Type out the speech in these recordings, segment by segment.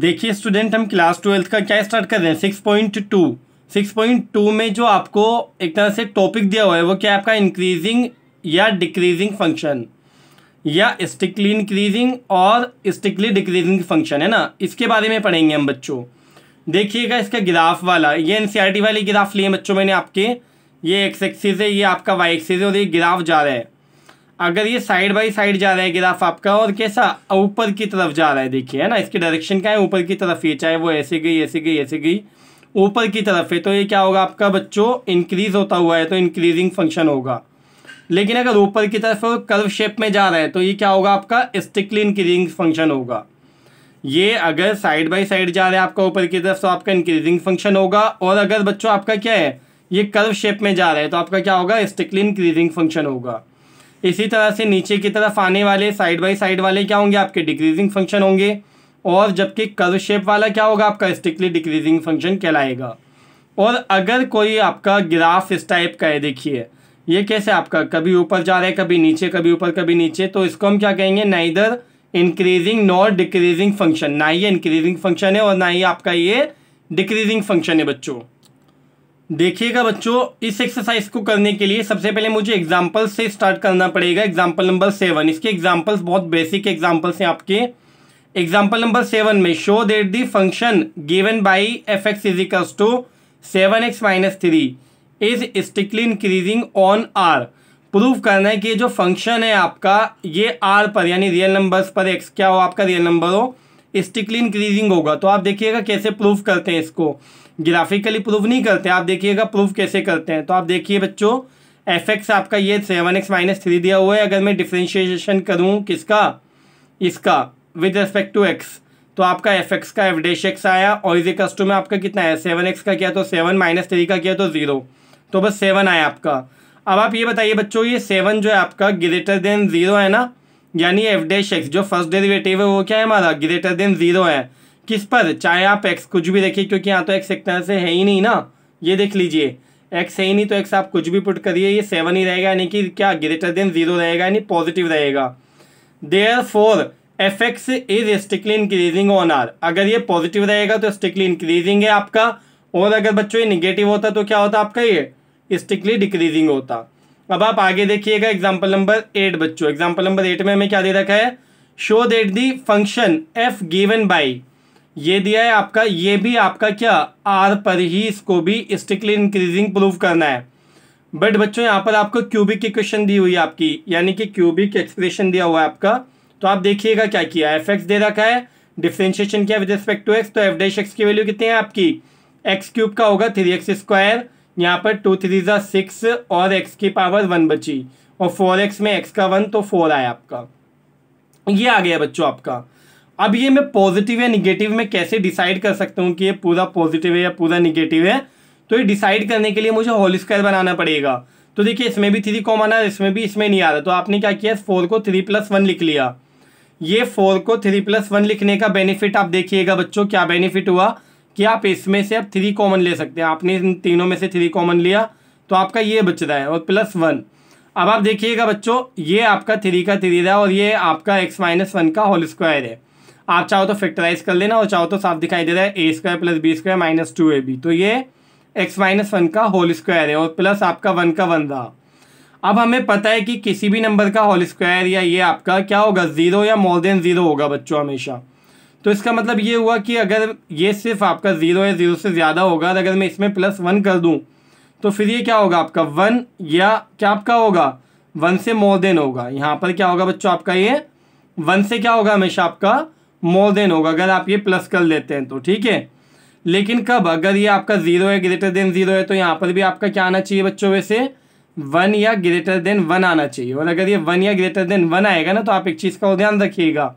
देखिए स्टूडेंट हम class twelfth का क्या स्टार्ट कर रहे हैं six point two six point two में जो आपको एक तरह से टॉपिक दिया हुआ है वो क्या आपका इंक्रीजिंग या डिक्रीजिंग फंक्शन या स्टिकली इंक्रीजिंग और स्टिकली डिक्रीजिंग फंक्शन है ना इसके बारे में पढ़ेंगे हम बच्चों देखिएगा इसका ग्राफ वाला ये एन वाली ग्राफ लिए बच्चों मैंने आपके ये एक्स एक्सीज है ये आपका वाई एक्सीज है और ये ग्राफ जा रहा है अगर ये साइड बाई साइड जा रहा है ग्राफ आपका और कैसा ऊपर की तरफ जा रहा है देखिए है ना इसके डायरेक्शन क्या है ऊपर की तरफ ये चाहे वो ऐसे गई ऐसे गई ऐसे गई ऊपर की तरफ है तो ये क्या होगा आपका बच्चों इंक्रीज होता हुआ है तो इंक्रीजिंग फंक्शन होगा लेकिन अगर ऊपर की तरफ कर्व शेप में जा रहा है तो ये क्या होगा आपका स्टिकली इंक्रीजिंग फंक्शन होगा ये अगर साइड बाई साइड जा रहा है आपका ऊपर की तरफ तो आपका इंक्रीजिंग फंक्शन होगा और अगर बच्चों आपका क्या है ये कर्व शेप में जा रहा है तो आपका क्या होगा स्टिकली इंक्रीजिंग फंक्शन होगा इसी तरह से नीचे की तरफ आने वाले साइड बाई साइड वाले क्या होंगे आपके डिक्रीजिंग फंक्शन होंगे और जबकि कर्व शेप वाला क्या होगा आपका स्टिकली डिक्रीजिंग फंक्शन कहलाएगा और अगर कोई आपका ग्राफ इस टाइप का है देखिए ये कैसे आपका कभी ऊपर जा रहा है कभी नीचे कभी ऊपर कभी नीचे तो इसको हम क्या कहेंगे ना इधर इंक्रीजिंग नॉर डिक्रीजिंग फंक्शन ना ही इंक्रीजिंग फंक्शन है और ना ही आपका ये डिक्रीजिंग फंक्शन है बच्चों देखिएगा बच्चों इस एक्सरसाइज को करने के लिए सबसे पहले मुझे एग्जाम्पल से स्टार्ट करना पड़ेगा एग्जाम्पल नंबर सेवन इसके एग्जाम्पल्स बहुत बेसिक एग्जाम्पल्स हैं आपके एग्जाम्पल नंबर सेवन में show that the function given by F x equals to seven X minus three is strictly increasing on R prove करना है कि जो फंक्शन है आपका ये आर पर यानी रियल नंबर्स पर एक्स क्या हो आपका रियल नंबर हो स्टिकली इंक्रीजिंग होगा तो आप देखिएगा कैसे प्रूफ करते हैं इसको ग्राफिकली प्रूफ नहीं करते आप देखिएगा प्रूफ कैसे करते हैं तो आप देखिए बच्चों एफ एक्स आपका ये सेवन एक्स माइनस थ्री दिया हुआ है अगर मैं डिफ्रेंशिएशन करूँ किसका इसका विद रेस्पेक्ट टू एक्स तो आपका एफ एक्स का एफ डेश एक्स आया और इज कस्टो में आपका कितना है सेवन एक्स का किया तो सेवन माइनस थ्री का किया तो ज़ीरो तो बस सेवन आया आपका अब आप ये बताइए बच्चों ये सेवन जो है आपका ग्रेटर देन ज़ीरो है ना यानी एफ डैश एक्स जो फर्स्ट डेरिवेटिव है वो क्या है हमारा ग्रेटर देन जीरो है किस पर चाहे आप एक्स कुछ भी देखिए क्योंकि यहाँ तो एक्स एक तरह से है ही नहीं ना ये देख लीजिए एक्स है ही नहीं तो एक्स आप कुछ भी पुट करिए ये सेवन ही रहेगा यानी कि क्या ग्रेटर देन जीरो रहेगा यानी पॉजिटिव रहेगा therefore F x is strictly increasing on R अगर ये पॉजिटिव रहेगा तो स्ट्रिक्टली इंक्रीजिंग है आपका और अगर बच्चों ये निगेटिव होता तो क्या होता आपका ये स्ट्रिक्टली डिक्रीजिंग होता अब आप आगे देखिएगा एग्जाम्पल नंबर एट बच्चों एग्जाम्पल नंबर एट में हमें क्या दे रखा है show that the function F given by ये दिया है आपका ये भी आपका क्या आर पर ही इसको भी स्ट्रिक्टली इंक्रीजिंग प्रूव करना है बट बच्चों यहाँ पर आपको क्यूबिक की क्वेश्चन दी हुई है आपकी यानी कि क्यूबिक एक्सप्रेशन दिया हुआ है आपका तो आप देखिएगा क्या किया एफ एक्स दे रखा है डिफ्रेंशिएशन किया विद रिस्पेक्ट टू एक्स तो एफ डैश एक्स की वैल्यू कितनी है आपकी एक्स क्यूब का होगा थ्री एक्स स्क्वायर यहाँ पर टू थ्री ज़ा सिक्स और एक्स की पावर वन बची और फोर एक्स में एक्स का वन तो फोर आया आपका ये आ गया बच्चों आपका अब ये मैं पॉजिटिव या निगेटिव में कैसे डिसाइड कर सकता हूँ कि ये पूरा पॉजिटिव है या पूरा निगेटिव है तो ये डिसाइड करने के लिए मुझे होल स्क्वायर बनाना पड़ेगा तो देखिए इसमें भी थ्री कॉमन आ रहा इसमें भी इसमें नहीं आ रहा तो आपने क्या किया फोर को थ्री प्लस वन लिख लिया ये फोर को थ्री प्लस वन लिखने का बेनिफिट आप देखिएगा बच्चों क्या बेनिफिट हुआ कि आप इसमें से अब थ्री कॉमन ले सकते हैं आपने इन तीनों में से थ्री कॉमन लिया तो आपका ये बच रहा है और प्लस वन अब आप देखिएगा बच्चों ये आपका थ्री का थ्री रहा और ये आपका एक्स माइनस वन का होल स्क्वायर है आप चाहो तो फैक्टराइज कर लेना और चाहो तो साफ दिखाई दे रहा है A square plus B square minus two A B तो ये एक्स माइनस वन का होल स्क्वायर है और प्लस आपका वन का वन रहा अब हमें पता है कि किसी भी नंबर का होल स्क्वायर या ये आपका क्या होगा ज़ीरो या मोर देन ज़ीरो होगा बच्चों हमेशा तो इसका मतलब ये हुआ कि अगर ये सिर्फ आपका ज़ीरो या ज़ीरो से ज़्यादा होगा और अगर मैं इसमें प्लस वन कर दूँ तो फिर ये क्या होगा आपका वन या क्या आपका होगा वन से मोर देन होगा यहाँ पर क्या होगा बच्चों आपका ये वन से क्या होगा हमेशा आपका मोर देन होगा अगर आप ये प्लस कर लेते हैं तो ठीक है लेकिन कब अगर ये आपका ज़ीरो है ग्रेटर देन ज़ीरो है तो यहाँ पर भी आपका क्या आना चाहिए बच्चों वैसे वन या ग्रेटर देन वन आना चाहिए और अगर ये वन या ग्रेटर देन वन आएगा ना तो आप एक चीज़ का ध्यान रखिएगा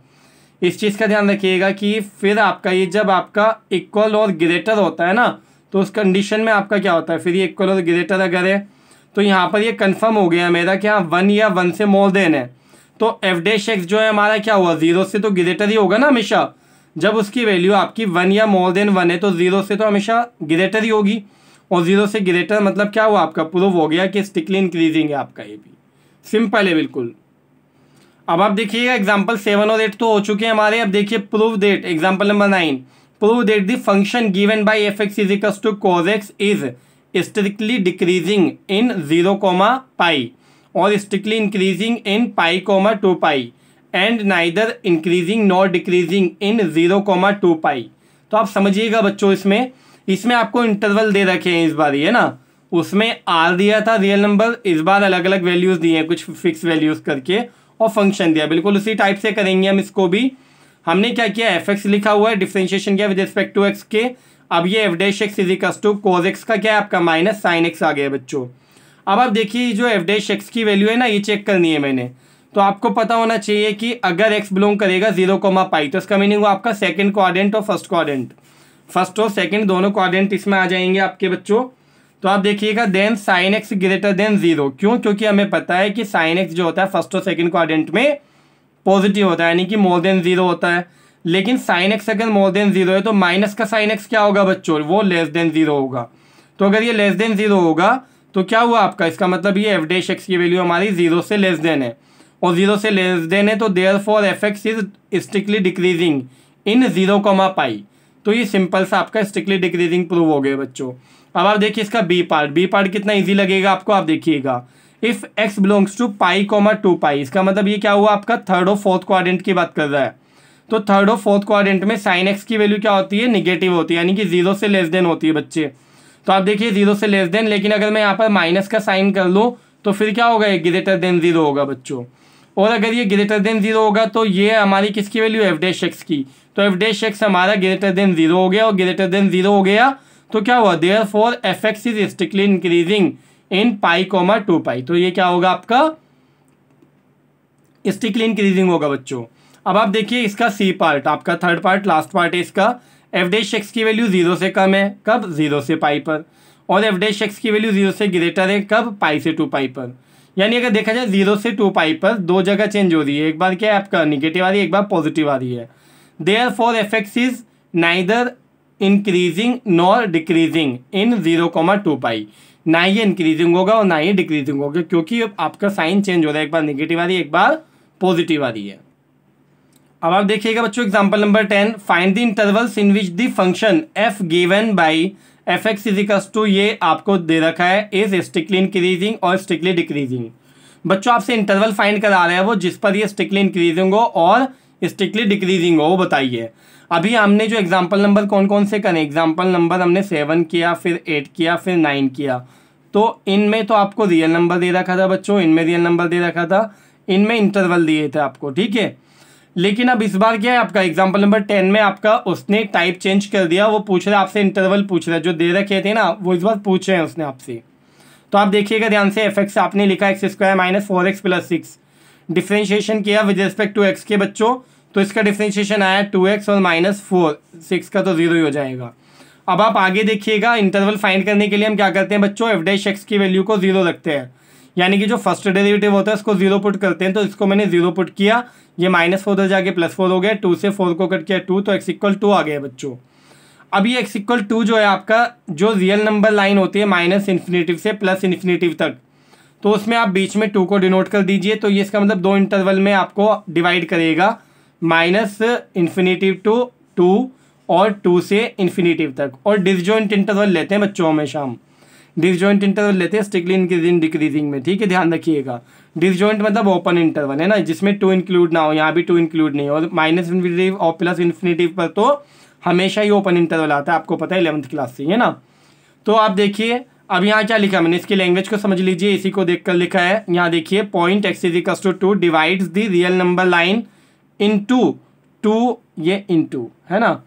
इस चीज़ का ध्यान रखिएगा कि फिर आपका ये जब आपका इक्वल और ग्रेटर होता है ना तो उस कंडीशन में आपका क्या होता है फिर ये इक्वल और ग्रेटर अगर है तो यहाँ पर ये कंफर्म हो गया मेरा कि हाँ वन या वन से मोर देन है तो एफ डेश एक्स जो है हमारा क्या हुआ ज़ीरो से तो ग्रेटर ही होगा ना हमेशा जब उसकी वैल्यू आपकी वन या मोर देन वन है तो ज़ीरो से तो हमेशा ग्रेटर ही होगी और ज़ीरो से ग्रेटर मतलब क्या हुआ आपका प्रूव हो गया कि स्टिकली इंक्रीजिंग है आपका ये भी सिंपल है बिल्कुल अब आप देखिएगा एग्जाम्पल सेवन और एट तो हो चुके हैं हमारे अब देखिए prove that example number nine prove that the function given by F x is equals to cos X is strictly decreasing in zero comma pi और strictly increasing in pi comma two pi and neither increasing not decreasing in zero comma two pi तो आप समझिएगा बच्चों इसमें इसमें आपको interval दे रखे हैं इस बार ये ना उसमें आर दिया था रियल नंबर इस बार अलग अलग वैल्यूज़ दिए हैं कुछ फिक्स वैल्यूज़ करके और फंक्शन दिया बिल्कुल उसी टाइप से करेंगे हम इसको भी हमने क्या किया एफ एक्स लिखा हुआ है डिफ्रेंशिएशन किया विद रिस्पेक्ट टू एक्स के अब ये F dash X equals to cos X का क्या है आपका माइनस साइन एक्स आ गया बच्चों अब आप देखिए जो एफ डैश एक्स की वैल्यू है ना ये चेक करनी है मैंने तो आपको पता होना चाहिए कि अगर एक्स बिलोंग करेगा जीरो कोमा पाई तो इसका मीनिंग हुआ आपका सेकेंड क्वाड्रेंट और फर्स्ट क्वाड्रेंट फर्स्ट और सेकेंड दोनों क्वाड्रेंट इसमें आ जाएंगे आपके बच्चों तो आप देखिएगा then sine X greater than zero क्यों क्योंकि हमें पता है कि साइन एक्स जो होता है फर्स्ट और सेकेंड क्वाड्रेंट में पॉजिटिव होता है यानी कि मोर देन जीरो होता है लेकिन साइन एक्स अगर मोर देन जीरो है तो माइनस का साइन एक्स क्या होगा बच्चों वो लेस देन जीरो होगा तो अगर ये लेस देन जीरो होगा तो क्या हुआ आपका इसका मतलब ये एफ डेश एक्स की वैल्यू हमारी जीरो से लेस देन है और जीरो से लेस देन है तो therefore f x is strictly decreasing in zero comma pi तो ये सिंपल सा आपका स्ट्रिक्टली डिक्रीजिंग प्रूव हो गया बच्चों अब आप देखिए इसका बी पार्ट बी पार्ट कितना ईजी लगेगा आपको आप देखिएगा if x belongs to pi comma two pi इसका मतलब ये क्या हुआ आपका थर्ड और फोर्थ क्वारेंट की बात कर रहा है तो थर्ड और फोर्थ क्वारेंट में साइन एक्स की वैल्यू क्या होती है निगेटिव होती है यानी कि जीरो से लेस देन होती है बच्चे तो आप देखिए जीरो से लेस देन लेकिन अगर मैं यहाँ पर माइनस का साइन कर लूँ तो फिर क्या होगा ये ग्रेटर देन जीरो होगा बच्चों और अगर ये ग्रेटर देन जीरो होगा तो ये हमारी किसकी वैल्यू एफ डे शेक्स की तो एफ डे शेक्स हमारा ग्रेटर देन जीरो हो गया और ग्रेटर देन जीरो हो गया तो क्या हुआ therefore f x is strictly increasing in pi comma two pi तो ये क्या होगा आपका स्ट्रिकली इंक्रीजिंग होगा बच्चों अब आप देखिए इसका सी पार्ट आपका थर्ड पार्ट लास्ट पार्ट है इसका एफ डे शेक्स की वैल्यू जीरो से कम है कब जीरो से पाई पर और एफ डे शेक्स की वैल्यू जीरो से ग्रेटर है कब पाई से टू पाई पर यानी अगर देखा जाए जीरो से टू पाई पर दो जगह चेंज हो रही है एक बार क्या है आपका निगेटिव आ रही है एक बार पॉजिटिव आ रही है therefore f x is neither increasing nor decreasing in zero comma two pi ना ही इंक्रीजिंग होगा और ना ही डिक्रीजिंग होगा क्योंकि आपका साइन चेंज हो रहा है एक बार निगेटिव आ रही है एक बार पॉजिटिव आ रही है अब आप देखिएगा बच्चों example number ten find the intervals in which the function F given by F x equals to ये आपको दे रखा है इज स्ट्रिक्टली इंक्रीजिंग और स्ट्रिक्टली डिक्रीजिंग बच्चों आपसे इंटरवल फाइंड करा रहे हैं वो जिस पर ये स्ट्रिक्टली इंक्रीजिंग हो और स्ट्रिक्टली डिक्रीजिंग हो वो बताइए अभी हमने जो एग्जाम्पल नंबर कौन कौन से करें एग्जाम्पल नंबर हमने सेवन किया फिर एट किया फिर नाइन किया तो इनमें तो आपको रियल नंबर दे रखा था बच्चों इनमें रियल नंबर दे रखा था इनमें इंटरवल दिए थे आपको ठीक है लेकिन अब इस बार क्या है आपका एग्जाम्पल नंबर टेन में आपका उसने टाइप चेंज कर दिया वो पूछ रहा है आपसे इंटरवल पूछ रहा है जो दे रखे थे ना वो इस बार पूछ रहे हैं उसने आपसे तो आप देखिएगा ध्यान से एफ एक्स आपने लिखा x square minus four x plus six differentiation किया विद रिस्पेक्ट टू एक्स के बच्चों तो इसका डिफ्रेंशिएशन आया टू एक्स और माइनस फोर सिक्स का तो ज़ीरो ही हो जाएगा अब आप आगे देखिएगा इंटरवल फाइंड करने के लिए हम क्या करते हैं बच्चों एफ डैश एक्स की वैल्यू को ज़ीरो रखते हैं यानी कि जो फर्स्ट डेरिवेटिव होता है उसको जीरो पुट करते हैं तो इसको मैंने जीरो पुट किया ये माइनस फोर उधर जाके प्लस फोर हो गया टू से फोर को कट किया टू तो एक्स इक्वल टू आ गया बच्चों अब ये एक्स इक्वल टू जो है आपका जो रियल नंबर लाइन होती है माइनस इन्फिनेटिव से प्लस इन्फिनेटिव तक तो उसमें आप बीच में टू को डिनोट कर दीजिए तो ये इसका मतलब दो इंटरवल में आपको डिवाइड करेगा माइनस इन्फिनेटिव टू टू और टू से इन्फिनेटिव तक और डिसजॉइंट इंटरवल लेते हैं बच्चों हमेशा हम डिसजॉइंट इंटरवल लेते हैं स्टिकली इंक्रीजिंग डिक्रीजिंग में ठीक है ध्यान रखिएगा डिसजॉइंट मतलब ओपन इंटरवल है ना जिसमें टू इंक्लूड ना हो यहाँ भी टू इंक्लूड नहीं हो और माइनस इन्फिनेटिव और प्लस इन्फिनेटिव पर तो हमेशा ही ओपन इंटरवल आता है आपको पता है इलेवंथ क्लास से है ना तो आप देखिए अब यहाँ क्या लिखा मैंने इसकी लैंग्वेज को समझ लीजिए इसी को देखकर लिखा है यहाँ देखिए point x equals to two divides the real number line into two ये इंटू है ना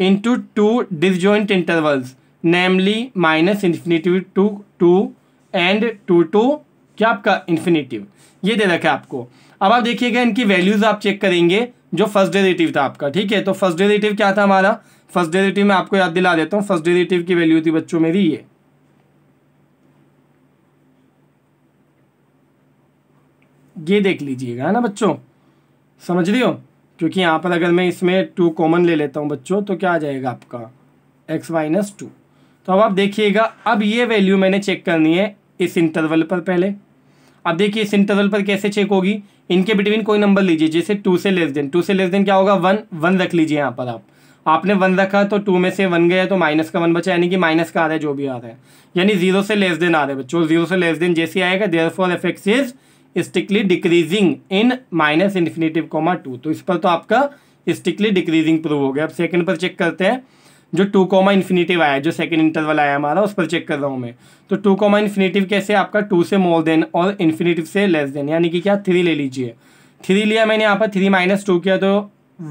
into two disjoint intervals namely minus infinity to two and two to क्या आपका इन्फिनेटिव ये दे रखा है आपको अब आप देखिएगा इनकी वैल्यूज़ आप चेक करेंगे जो फर्स्ट डेरेटिव था आपका ठीक है तो फर्स्ट डेरेटिव क्या था हमारा फर्स्ट डेरेटिव मैं आपको याद दिला देता हूँ फर्स्ट डेरेटिव की वैल्यू थी बच्चों मेरी ये ये देख लीजिएगा है ना बच्चों समझ रही हो क्योंकि यहाँ पर अगर मैं इसमें टू कॉमन ले लेता हूँ बच्चों तो क्या आ जाएगा आपका एक्स माइनस टू तो अब आप देखिएगा अब ये वैल्यू मैंने चेक करनी है इस इंटरवल पर पहले अब देखिए इस इंटरवल पर कैसे चेक होगी इनके बिटवीन कोई नंबर लीजिए जैसे टू से लेस देन टू से लेस देन क्या होगा वन वन रख लीजिए यहाँ पर आप आपने वन रखा तो टू में से वन गया तो माइनस का वन बचा यानी कि माइनस का आ रहा है जो भी आ रहा है यानी जीरो से लेस देन आ रहा है बच्चों जीरो से लेस देन जैसे आएगा therefore f x is strictly decreasing in minus infinity comma two तो इस पर तो आपका स्टिकली डिक्रीजिंग प्रूव हो गया अब सेकंड पर चेक करते हैं जो टू कॉमा इन्फिनेटिव आया जो सेकंड इंटरवल आया हमारा उस पर चेक कर रहा हूँ मैं तो टू कॉमा इन्फिनेटिव कैसे आपका टू से मोर देन और इन्फिनेटिव से लेस देन यानी कि क्या थ्री ले लीजिए थ्री लिया मैंने यहाँ पर थ्री माइनस टू किया तो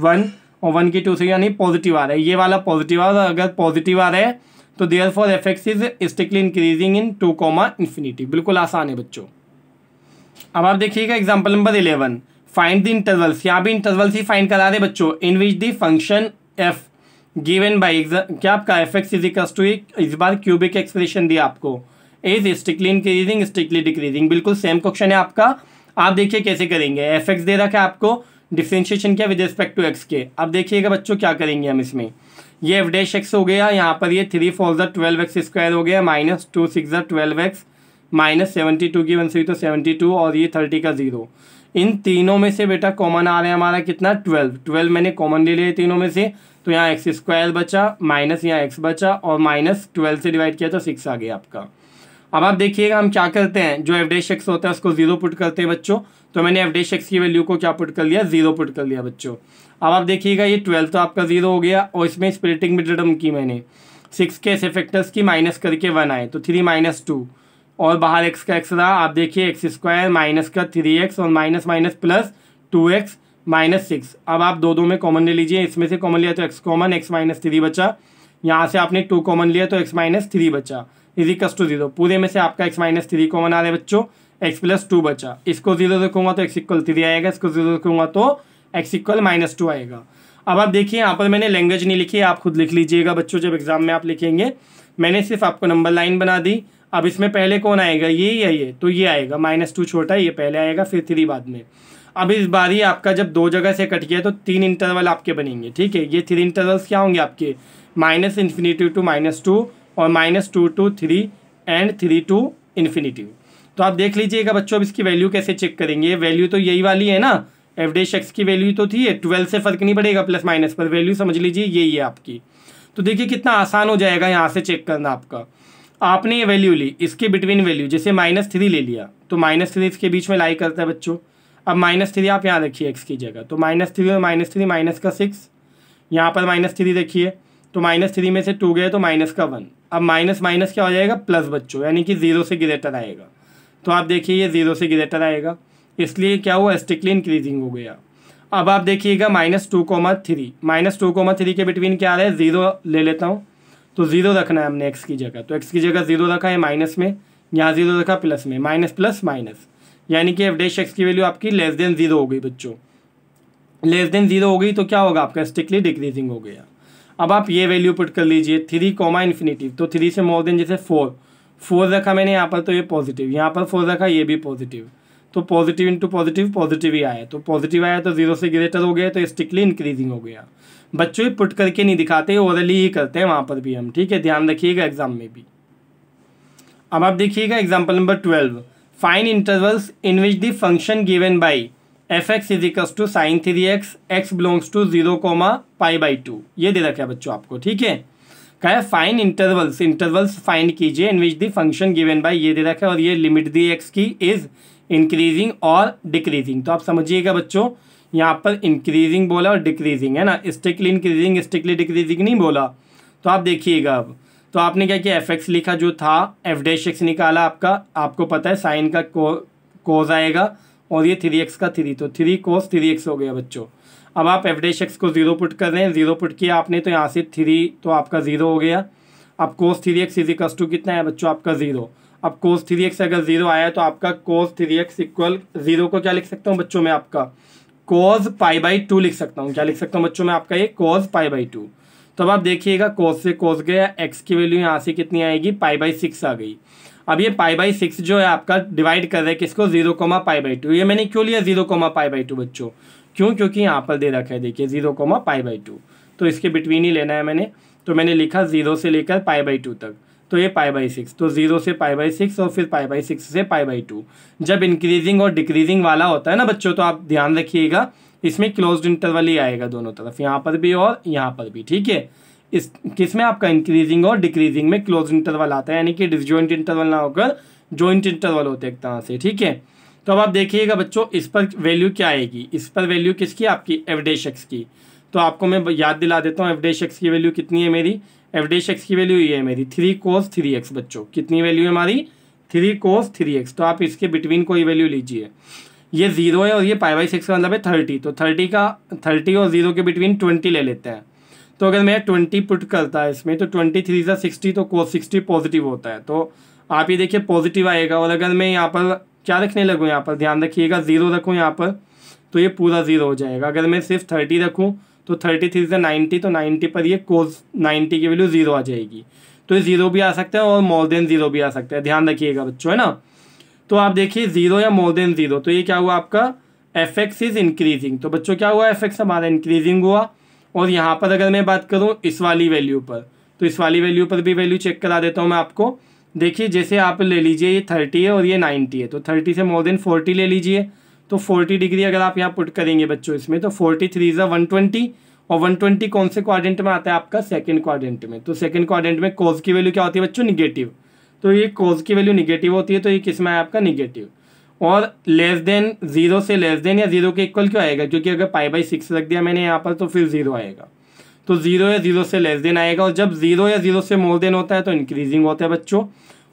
वन और वन की टू से यानी पॉजिटिव आ रहा है ये वाला पॉजिटिव आ रहा है अगर पॉजिटिव आ रहा है तो therefore f x is strictly increasing in two comma infinity बिल्कुल आसान है बच्चों अब आप देखिएगा example number eleven find the intervals यहाँ भी इंटरवल्स ही फाइंड करा रहे बच्चों in which the function F given by क्या आपका एफ एक्स इक्स टू इस बार क्यूबिक एक्सप्रेशन दिया आपको is strictly increasing strictly decreasing बिल्कुल सेम क्वेश्चन है आपका आप देखिए कैसे करेंगे एफ एक्स दे रखा है आपको डिफ्रेंशिएशन क्या विद रिस्पेक्ट टू एक्स के अब देखिएगा बच्चों क्या करेंगे हम इसमें ये एफ डैश एक्स हो गया यहाँ पर ये three four are twelve x square हो गया minus two six are twelve x minus seventy two की वन हुई तो सेवेंटी टू और ये थर्टी का ज़ीरो इन तीनों में से बेटा कॉमन आ रहा है हमारा कितना ट्वेल्व ट्वेल्व मैंने कॉमन ले लिया तीनों में से तो यहाँ एक्स स्क्वायर बचा माइनस यहाँ एक्स बचा और माइनस ट्वेल्व से डिवाइड किया तो सिक्स आ गया आपका अब आप देखिएगा हम क्या करते हैं जो एफ डे एक्स होता है उसको जीरो पुट करते हैं बच्चों तो मैंने एफ डे एक्स की वैल्यू को क्या पुट कर लिया जीरो पुट कर लिया बच्चों अब आप देखिएगा ये ट्वेल्व तो आपका जीरो हो गया और इसमें स्प्लिटिंग मिडम की मैंने सिक्स के एस एफेक्टर्स की माइनस करके वन आए तो थ्री माइनस टू और बाहर एक्स का एक्स रहा आप देखिए एक्स स्क्वायर माइनस का थ्री एक्स और minus minus plus two x minus six अब आप दो दो में कॉमन ले लीजिए इसमें से कॉमन लिया तो x common x minus three बचा यहाँ से आपने टू कॉमन लिया तो एक्स माइनस थ्री बचा इजिकस टू जीरो पूरे में से आपका एक्स माइनस थ्री कॉमन आ रहा है बच्चों एक्स प्लस टू बचा इसको जीरो रखूंगा तो एक्स इक्वल थ्री आएगा इसको जीरो रखूंगा तो एक्स इक्वल माइनस टू आएगा अब आप देखिए यहाँ पर मैंने लैंग्वेज नहीं लिखी है आप खुद लिख लीजिएगा बच्चों जब एग्जाम में आप लिखेंगे मैंने सिर्फ आपको नंबर लाइन बना दी अब इसमें पहले कौन आएगा ये या ये तो ये आएगा माइनस टू छोटा ये पहले आएगा फिर थ्री बाद में अब इस बार ही आपका जब दो जगह से कट गया तो तीन इंटरवल आपके बनेंगे ठीक है ये थ्री इंटरवल्स क्या होंगे आपके minus infinity to minus two और minus two to three and three to infinity तो आप देख लीजिएगा बच्चों अब इसकी वैल्यू कैसे चेक करेंगे वैल्यू तो यही वाली है ना एफ डे शख्स की वैल्यू तो थी ट्वेल्व से फर्क नहीं पड़ेगा प्लस माइनस पर वैल्यू समझ लीजिए यही है आपकी तो देखिए कितना आसान हो जाएगा यहाँ से चेक करना आपका आपने ये वैल्यू ली इसके बिटवीन वैल्यू जैसे माइनस थ्री ले लिया तो माइनस थ्री इसके बीच में लाई करता है बच्चों अब माइनस थ्री आप यहाँ रखिए एक्स की जगह तो माइनस थ्री और माइनस थ्री माइनस का सिक्स यहाँ पर माइनस थ्री रखिए तो माइनस थ्री में से टू गया तो माइनस का वन अब माइनस माइनस क्या हो जाएगा प्लस बच्चों यानी कि जीरो से ग्रेटर आएगा तो आप देखिए ये जीरो से ग्रेटर आएगा इसलिए क्या हुआ स्टिकली इंक्रीजिंग हो गया अब आप देखिएगा minus two comma three minus two comma three के बिटवीन क्या आ रहा है जीरो ले लेता हूँ तो जीरो रखना है हमने एक्स की जगह तो एक्स की जगह जीरो रखा है माइनस में यहाँ जीरो रखा प्लस में माइनस प्लस माइनस यानी कि एफ डेश एक्स की वैल्यू आपकी लेस देन जीरो हो गई बच्चों लेस देन जीरो हो गई तो क्या होगा आपका स्ट्रिक्टली डिक्रीजिंग हो गया अब आप ये वैल्यू पुट कर लीजिए थ्री कॉमा इन्फिनिटी तो थ्री से मोर देन जैसे फोर फोर रखा मैंने यहाँ पर तो ये पॉजिटिव यहाँ पर फोर रखा ये भी पॉजिटिव तो पॉजिटिव इंटू पॉजिटिव पॉजिटिव ही आया तो पॉजिटिव आया तो जीरो से ग्रेटर हो गया तो स्ट्रिक्टली इंक्रीजिंग हो गया बच्चों ही पुट करके नहीं दिखाते ओरली ही करते हैं वहाँ पर भी हम ठीक है ध्यान रखिएगा एग्जाम में भी अब आप देखिएगा example number twelve find intervals in which the function given by F x is equals to sine three x x belongs to zero comma pi by two ये दे रखा है बच्चों आपको ठीक है कहे फाइन इंटरवल्स इंटरवल्स फाइन कीजिए in which the function given by ये दे रखा है और ये लिमिट दी एक्स की इज इंक्रीजिंग और डिक्रीजिंग तो आप समझिएगा बच्चों यहाँ पर इंक्रीजिंग बोला और डिक्रीजिंग है ना स्ट्रिकली इंक्रीजिंग स्ट्रिकली डिक्रीजिंग नहीं बोला तो आप देखिएगा अब तो आपने क्या किया एफ एक्स लिखा जो था एफ डे निकाला आपका आपको पता है साइन का को कोज आएगा और ये थ्री एक्स का थ्री तो थ्री कोस थ्री एक्स हो गया बच्चों अब आप एफ डे को ज़ीरो पुट कर रहे हैं ज़ीरो पुट किया आपने तो यहाँ से थ्री तो आपका ज़ीरो हो गया अब cos three x equals to कितना है बच्चों आपका ज़ीरो अब कोस थ्री एक्स अगर ज़ीरो आया तो आपका cos three x equal zero को क्या लिख सकता हूँ बच्चों में आपका कोज पाई बाई टू लिख सकता हूँ क्या लिख सकता हूँ बच्चों में आपका ये कोज पाई बाई टू तो अब आप देखिएगा कोज से कोज गया एक्स की वैल्यू यहाँ से कितनी आएगी पाई बाई सिक्स आ गई अब ये पाई बाई सिक्स जो है आपका डिवाइड कर रहा है किसको zero comma pi by two ये मैंने क्यों लिया zero comma pi by two बच्चों क्यों क्योंकि यहाँ पर दे रखा है देखिए zero comma pi by two तो इसके बिटवीन ही लेना है मैंने तो मैंने लिखा जीरो से लेकर पाई बाई टू तक तो ये पाई बाई सिक्स तो जीरो से पाई बाई सिक्स और फिर पाई बाई सिक्स से पाई बाई टू जब इंक्रीजिंग और डिक्रीजिंग वाला होता है ना बच्चों तो आप ध्यान रखिएगा इसमें क्लोज इंटरवल ही आएगा दोनों तरफ यहाँ पर भी और यहाँ पर भी ठीक है इस किस में आपका इंक्रीजिंग और डिक्रीजिंग में क्लोज इंटरवल आता है यानी कि डिसजॉइंट इंटरवल ना होकर जॉइंट इंटरवल होते एक तरह से ठीक है तो अब आप देखिएगा बच्चों इस पर वैल्यू क्या आएगी इस पर वैल्यू किसकी आपकी एवडेश की तो आपको मैं याद दिला देता हूँ एवडेश की वैल्यू कितनी है मेरी डी एक्स की वैल्यू ये है मेरी थ्री कोस थ्री एक्स बच्चों कितनी वैल्यू है हमारी थ्री कोस थ्री एक्स तो आप इसके बिटवीन कोई वैल्यू लीजिए ये जीरो है और ये पाई बाई सिक्स का मतलब है थर्टी तो थर्टी का थर्टी और जीरो के बिटवीन ट्वेंटी ले लेते हैं तो अगर मैं ट्वेंटी पुट करता है इसमें तो ट्वेंटी थ्री सा सिक्सटी तो कोस सिक्सटी पॉजिटिव होता है तो आप ये देखिए पॉजिटिव आएगा और अगर मैं यहाँ पर क्या रखने लगूँ यहाँ पर ध्यान रखिएगा जीरो रखूँ यहाँ पर तो ये पूरा जीरो हो जाएगा अगर मैं सिर्फ थर्टी रखूँ तो थर्टी थ्री से नाइन्टी तो नाइन्टी पर ये कोस नाइन्टी की वैल्यू ज़ीरो आ जाएगी तो ये ज़ीरो भी आ सकता है और मोर देन ज़ीरो भी आ सकता है ध्यान रखिएगा बच्चों है ना तो आप देखिए ज़ीरो या मोर देन ज़ीरो तो ये क्या हुआ आपका एफ एक्स इज़ इंक्रीजिंग तो बच्चों क्या हुआ एफ एक्स हमारा इंक्रीजिंग हुआ और यहाँ पर अगर मैं बात करूँ इस वाली वैल्यू पर तो इस वाली वैल्यू पर भी वैल्यू चेक करा देता हूँ मैं आपको देखिए जैसे आप ले लीजिए ये थर्टी है और ये नाइन्टी है तो थर्टी से मोर देन फोर्टी ले लीजिए तो 40 डिग्री अगर आप यहाँ पुट करेंगे बच्चों इसमें तो 43 थ्री ज़ा वन और 120 कौन से क्वाड्रेंट में आता है आपका सेकंड क्वाड्रेंट में तो सेकंड क्वाड्रेंट में कॉज की वैल्यू क्या होती है बच्चों निगेटिव तो ये कॉज की वैल्यू निगेटिव होती है तो ये किस में आया आपका निगेटिव और लेस देन जीरो से लेस देन या जीरो के इक्वल क्यों आएगा क्योंकि अगर पाई बाई सिक्स रख दिया मैंने यहाँ पर तो फिर जीरो आएगा तो जीरो या जीरो से लेस देन आएगा और जब जीरो या जीरो से मोर देन होता है तो इंक्रीजिंग होता है बच्चों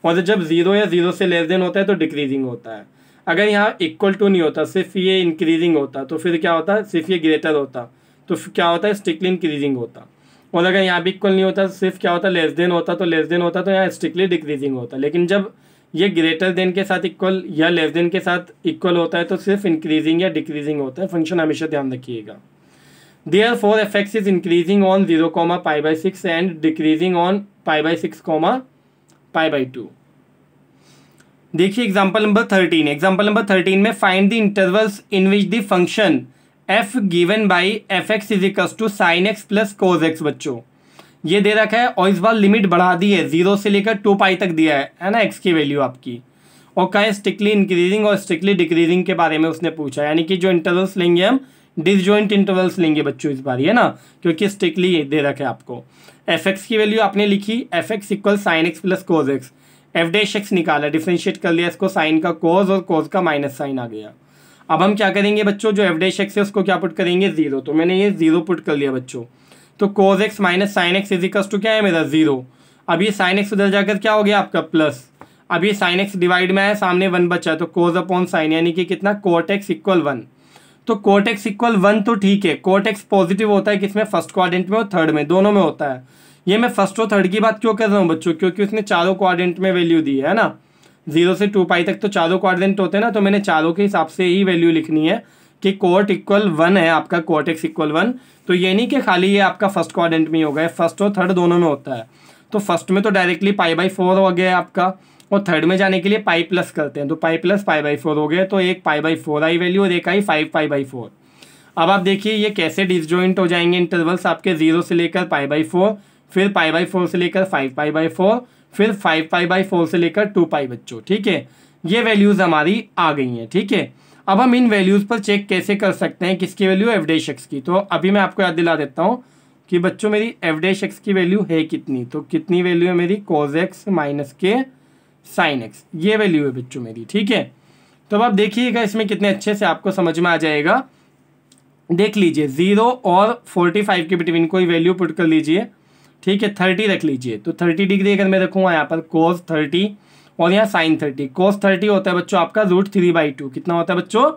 और जब जीरो या जीरो से लेस देन होता है तो डिक्रीजिंग होता है अगर यहाँ इक्वल टू नहीं होता सिर्फ ये इंक्रीजिंग होता तो फिर क्या होता सिर्फ ये ग्रेटर होता तो क्या होता है स्ट्रिक्टली इंक्रीजिंग होता और अगर यहाँ भी इक्वल नहीं होता सिर्फ क्या होता लेस देन होता तो लेस देन होता तो यहाँ स्ट्रिक्टली डिक्रीजिंग होता लेकिन जब ये ग्रेटर देन के साथ इक्वल या लेस देन के साथ इक्वल होता है तो सिर्फ इंक्रीजिंग या डिक्रीजिंग होता है फंक्शन हमेशा ध्यान रखिएगा therefore f x is increasing on zero comma pi by six and decreasing on pi by six comma pi by two देखिए example number thirteen example number thirteen में find the intervals in which the function F given by F x is equals to sine x plus cos x बच्चों ये दे रखा है और इस बार limit बढ़ा दी है जीरो से लेकर टू पाई तक दिया है है ना एक्स की वैल्यू आपकी और कहा स्ट्रिक्टली इंक्रीजिंग और स्ट्रिक्टली डिक्रीजिंग के बारे में उसने पूछा यानी कि जो इंटरवल्स लेंगे हम डिसजॉइंट इंटरवल्स लेंगे बच्चों इस बार है ना क्योंकि स्ट्रिक्टली दे रखा है आपको एफ एक्स की वैल्यू आपने लिखी f x equal sine x plus cos x f dash x निकाला डिफ्रेंशिएट कर लिया इसको साइन का कोज और कोज का माइनस साइन आ गया अब हम क्या करेंगे बच्चों जो एफ डे शिक्स है उसको क्या पुट करेंगे जीरो तो मैंने ये जीरो पुट कर लिया बच्चों तो cos x minus sine x equals to क्या है मेरा जीरो अब ये साइन एक्स उधर जाकर क्या हो गया आपका प्लस अब ये साइन एक्स डिवाइड में आया सामने वन बचा तो कोज अपॉन साइन यानी कि कितना कोट एक्स इक्वल वन तो कोट एक्स इक्वल वन तो ठीक है कोट एक्स पॉजिटिव होता है किसमें फर्स्ट क्वाड्रेंट में और थर्ड में दोनों में होता है ये मैं फर्स्ट और थर्ड की बात क्यों कर रहा हूँ बच्चों क्योंकि उसने चारों क्वारेंट में वैल्यू दी है ना जीरो से टू पाई तक तो चारों क्वारेंट होते हैं ना तो मैंने चारों के हिसाब से ही वैल्यू लिखनी है कि कोर्ट इक्वल वन है आपका कोर्ट एक्स इक्वल वन तो ये नहीं कि खाली ये आपका फर्स्ट क्वारेंट में ही होगा फर्स्ट और थर्ड दोनों में होता है तो फर्स्ट में तो डायरेक्टली पाई बाई फोर हो गया आपका और थर्ड में जाने के लिए पाई प्लस करते हैं तो pi plus pi by four हो गया तो एक पाई बाई फोर आई वैल्यू और एक आई फाइव पाई बाई फोर अब आप देखिए ये कैसे डिसजॉइंट हो जाएंगे इंटरवल्स आपके जीरो से लेकर पाई बाई फोर फिर पाई बाई फोर से लेकर फाइव पाई बाई फोर फिर फाइव पाई बाई फोर से लेकर टू पाई बच्चों ठीक है ये वैल्यूज़ हमारी आ गई हैं ठीक है अब हम इन वैल्यूज़ पर चेक कैसे कर सकते हैं किसकी वैल्यू एवडेश शख्स की तो अभी मैं आपको याद दिला देता हूँ कि बच्चों मेरी एवडेश शख्स की वैल्यू है कितनी तो कितनी वैल्यू है मेरी कोज एक्स माइनस के साइन एक्स ये वैल्यू है बच्चों मेरी ठीक है तो अब आप देखिएगा इसमें कितने अच्छे से आपको समझ में आ जाएगा देख लीजिए ज़ीरो और फोर्टी फाइव के बिटवीन कोई वैल्यू पुट कर लीजिए ठीक है थर्टी रख लीजिए तो थर्टी डिग्री अगर मैं रखूँगा यहाँ पर कोस थर्टी और यहाँ साइन थर्टी कोस थर्टी होता है बच्चों आपका रूट थ्री बाई टू कितना होता है बच्चों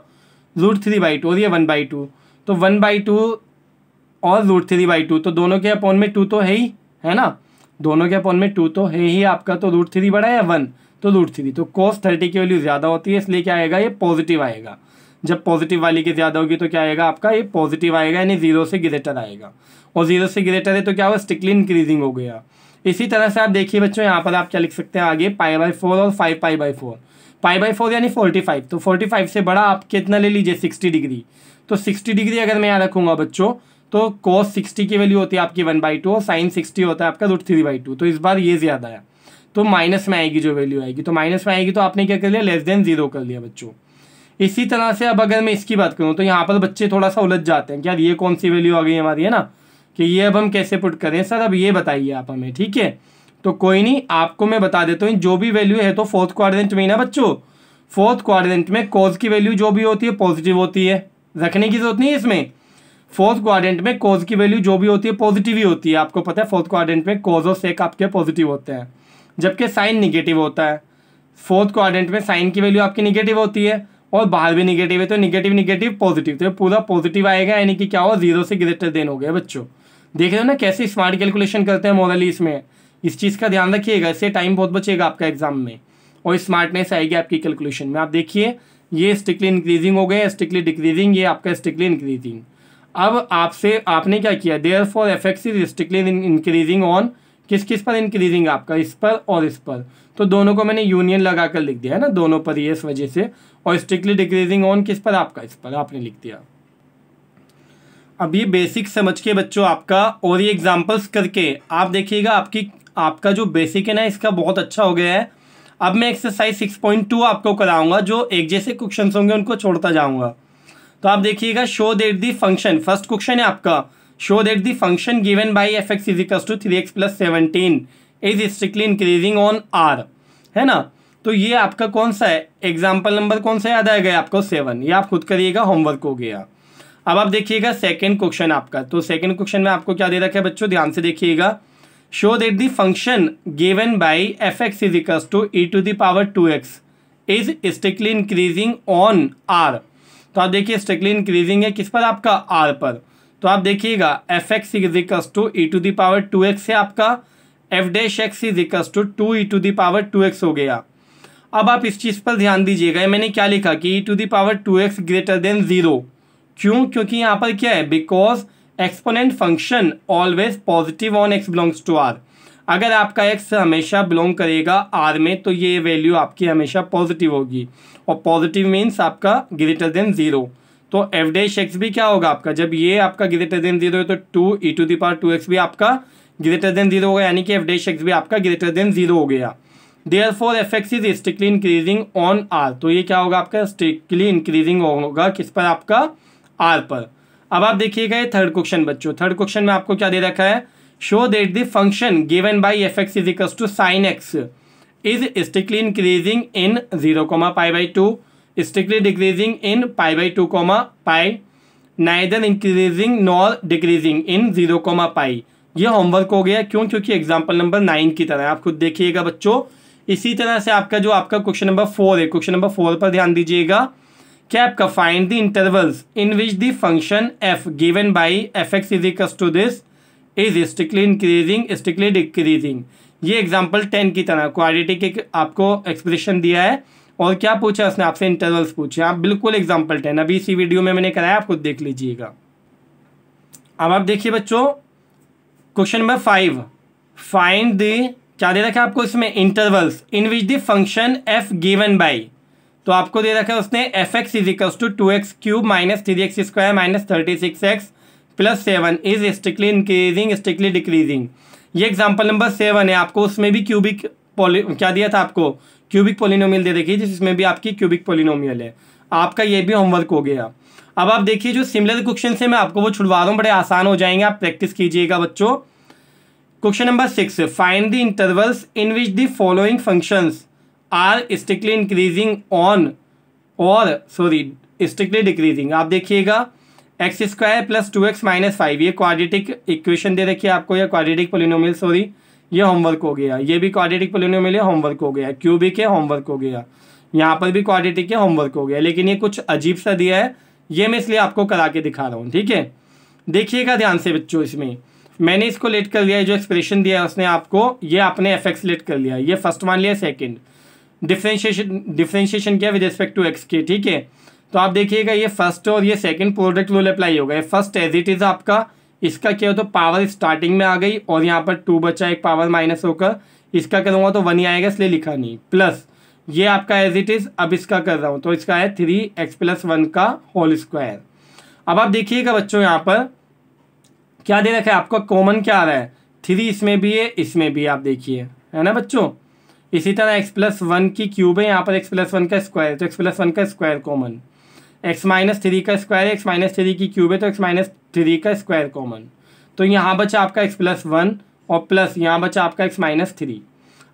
रूट थ्री बाई टू और ये वन बाई टू तो वन बाई टू और रूट थ्री बाई टू तो दोनों के अपॉन में टू तो है ही है ना दोनों के अपॉन में टू तो है ही आपका तो रूट थ्री बड़ा है वन तो रूट थ्री तो कोस थर्टी की वैल्यू ज़्यादा होती है इसलिए क्या आएगा ये पॉजिटिव आएगा जब पॉजिटिव वाली की ज़्यादा होगी तो क्या आएगा आपका ये पॉजिटिव आएगा यानी जीरो से ग्रेटर आएगा और जीरो से ग्रेटर है तो क्या होगा स्टिकली इंक्रीजिंग हो गया इसी तरह से आप देखिए बच्चों यहाँ पर आप क्या लिख सकते हैं आगे पाई बाई फोर और five pi by four pi by four यानी फोर्टी फाइव तो फोर्टी फाइव से बड़ा आप कितना ले लीजिए सिक्सटी डिग्री तो सिक्सटी डिग्री अगर मैं यहाँ रखूँगा बच्चों तो कॉस सिक्सटी की वैल्यू होती है आपकी वन बाई टू और साइन सिक्सटी होता है आपका रूट थ्री बाई टू तो इस बार ये ज़्यादा है तो माइनस में आएगी जो वैल्यू आएगी तो माइनस में आएगी तो आपने क्या कर लिया लेस देन जीरो कर लिया बच्चों इसी तरह से अब अगर मैं इसकी बात करूँ तो यहाँ पर बच्चे थोड़ा सा उलझ जाते हैं कि यार ये कौन सी वैल्यू आ गई हमारी है ना कि ये अब हम कैसे पुट करें सर अब ये बताइए आप हमें ठीक है तो कोई नहीं आपको मैं बता देता हूँ जो भी वैल्यू है तो फोर्थ क्वारेंट में ही ना बच्चों फोर्थ क्वारेंट में कोज की वैल्यू जो भी होती है पॉजिटिव होती है रखने की जरूरत नहीं है इसमें फोर्थ क्वारेंट में कोज की वैल्यू जो भी होती है पॉजिटिव ही होती है आपको पता है फोर्थ क्वारेंट में कोज और सेक आपके पॉजिटिव होते हैं जबकि साइन निगेटिव होता है फोर्थ क्वारेंट में साइन की वैल्यू आपकी निगेटिव होती है और बाहर भी निगेटिव है तो निगेटिव निगेटिव पॉजिटिव तो पूरा पॉजिटिव आएगा यानी कि क्या हो जीरो से ग्रेटर देन हो गया बच्चों देख रहे हो ना कैसे स्मार्ट कैलकुलेशन करते हैं मॉरली इसमें इस चीज़ का ध्यान रखिएगा इससे टाइम बहुत बचेगा आपका एग्जाम में और स्मार्टनेस आएगी आपकी कैलकुलेशन में आप देखिए ये स्ट्रिक्टली इंक्रीजिंग हो गया स्ट्रिक्टली डिक्रीजिंग ये आपका स्ट्रिक्टली इंक्रीजिंग अब आपसे आपने क्या किया therefore f x is strictly increasing on किस किस पर इंक्रीजिंग आपका इस पर और इस पर तो दोनों को मैंने यूनियन लगा कर लिख दिया है ना दोनों पर ये इस वजह से और स्ट्रिक्टली डिक्रीजिंग ऑन किस पर आपका इस पर आपने लिख दिया अब ये बेसिक समझ के बच्चों आपका और ये एग्जाम्पल्स करके आप देखिएगा आपकी आपका जो बेसिक है ना इसका बहुत अच्छा हो गया है अब मैं एक्सरसाइज सिक्स पॉइंट टू आपको कराऊंगा जो एक जैसे क्वेश्चन होंगे उनको छोड़ता जाऊंगा तो आप देखिएगा show that the function first question है आपका show that the function given by f x is equals to three x plus seventeen is strictly increasing on R है ना तो ये आपका कौन सा है एग्जाम्पल नंबर कौन सा याद आएगा आपको सेवन ये आप खुद करिएगा होमवर्क हो गया अब आप देखिएगा सेकेंड क्वेश्चन आपका तो सेकेंड क्वेश्चन में आपको क्या दे रखा है बच्चों ध्यान से देखिएगा that that function given by F x is to e to to power two x is strictly increasing on R तो आप देखिए स्ट्रिक्टली इंक्रीजिंग है किस पर आपका आर पर तो आप देखिएगा f x is equals to e to power two x है आपका f dash x is equals to two e to power two x हो गया अब आप इस चीज़ पर ध्यान दीजिएगा मैंने क्या लिखा कि e to power two x greater than zero क्यों क्योंकि यहाँ पर क्या है because exponent function always positive on x belongs to R अगर आपका एक्स हमेशा बिलोंग करेगा आर में तो ये वैल्यू आपकी हमेशा पॉजिटिव होगी और पॉजिटिव मीन्स आपका ग्रेटर देन ज़ीरो तो एफ डैश एक्स भी क्या होगा आपका जब ये आपका ग्रेटर देन जीरो है तो two e to the power two x भी आपका ग्रेटर देन जीरो होगा यानी कि एफ डैश एक्स भी आपका ग्रेटर देन जीरो हो गया therefore F x is strictly increasing on R तो ये क्या होगा आपका स्ट्रिक्टली इंक्रीजिंग होगा किस पर आपका आर पर अब आप देखिएगा ये थर्ड क्वेश्चन बच्चों थर्ड क्वेश्चन में आपको क्या दे रखा है show that the function given by F x is equals to sine x is strictly increasing in zero comma pi by two strictly decreasing in pi by 2 comma pi neither increasing nor decreasing in 0 comma pi ये homework हो गया क्यों क्योंकि example number nine की तरह आप खुद देखिएगा बच्चों इसी तरह से आपका जो आपका क्वेश्चन नंबर फोर है क्वेश्चन नंबर फोर पर ध्यान दीजिएगा क्या आपका find the intervals in which the function F given by F x is equals to this is strictly increasing strictly decreasing ये एग्जाम्पल टेन की तरह क्वालिटी के आपको एक्सप्रेशन दिया है और क्या पूछा उसने आपसे इंटरवल्स पूछे आप बिल्कुल एग्जाम्पल टेन अभी इसी वीडियो में मैंने कराया आप खुद देख लीजिएगा अब आप देखिए बच्चों question number five find the क्या दे रखा है आपको इसमें intervals in which the function F given by तो आपको दे रखा है उसने f x is equals to two x cube minus three x square minus thirty six x plus seven is strictly increasing strictly decreasing ये example number seven है आपको उसमें भी क्यूबिक क्या दिया था आपको क्यूबिक पोलिनोमियल दे देखिए जिसमें भी आपकी क्यूबिक पोलिनोमियल है आपका ये भी होमवर्क हो गया अब आप देखिए जो सिमिलर क्वेश्चन से मैं आपको वो छुड़वा रहा हूँ बड़े आसान हो जाएंगे आप प्रैक्टिस कीजिएगा बच्चों question number six find the intervals in which the following functions are strictly increasing on और सॉरी स्ट्रिक्टली डिक्रीजिंग आप देखिएगा x square plus two x minus five ये क्वाड्रेटिक इक्वेशन दे रखिए आपको या क्वाड्रेटिक पोलिनोमियल सॉरी ये होमवर्क हो गया ये भी क्वाड्रेटिक मिले होमवर्क हो गया क्यूबिक है होमवर्क हो गया यहाँ पर भी क्वाड्रेटिक के होमवर्क हो गया लेकिन ये कुछ अजीब सा दिया है ये मैं इसलिए आपको करा के दिखा रहा हूँ ठीक है देखिएगा ध्यान से बच्चों इसमें मैंने इसको लेट कर लिया है जो एक्सप्रेशन दिया है उसने आपको ये आपने एफ एक्स लेट कर लिया ये फर्स्ट मान लिया सेकेंड डिफ्रेंशिएशन डिफ्रेंशिएशन किया विद रिस्पेक्ट टू एक्स के ठीक है तो आप देखिएगा ये फर्स्ट और ये सेकेंड प्रोडक्ट रूल अप्लाई होगा ये फर्स्ट एज इट इज़ आपका इसका क्या हो तो पावर स्टार्टिंग में आ गई और यहाँ पर टू बचा एक पावर माइनस होकर इसका करूँगा तो वन ही आएगा इसलिए लिखा नहीं प्लस ये आपका एज इट इज़ अब इसका कर रहा हूँ तो इसका है थ्री एक्स प्लस वन का होल स्क्वायर अब आप देखिएगा बच्चों यहाँ पर क्या दे रखा है आपका कॉमन क्या आ रहा है थ्री इसमें भी है इसमें भी आप देखिए है ना बच्चों इसी तरह एक्स प्लस वन की क्यूब है यहाँ पर एक्स प्लस वन का स्क्वायर तो एक्स प्लस वन का square common x minus three का स्क्वायर एक्स माइनस थ्री की क्यूब है तो एक्स माइनस थ्री का स्क्वायर कॉमन तो यहाँ बचा आपका एक्स प्लस वन और प्लस यहाँ बचा आपका एक्स माइनस थ्री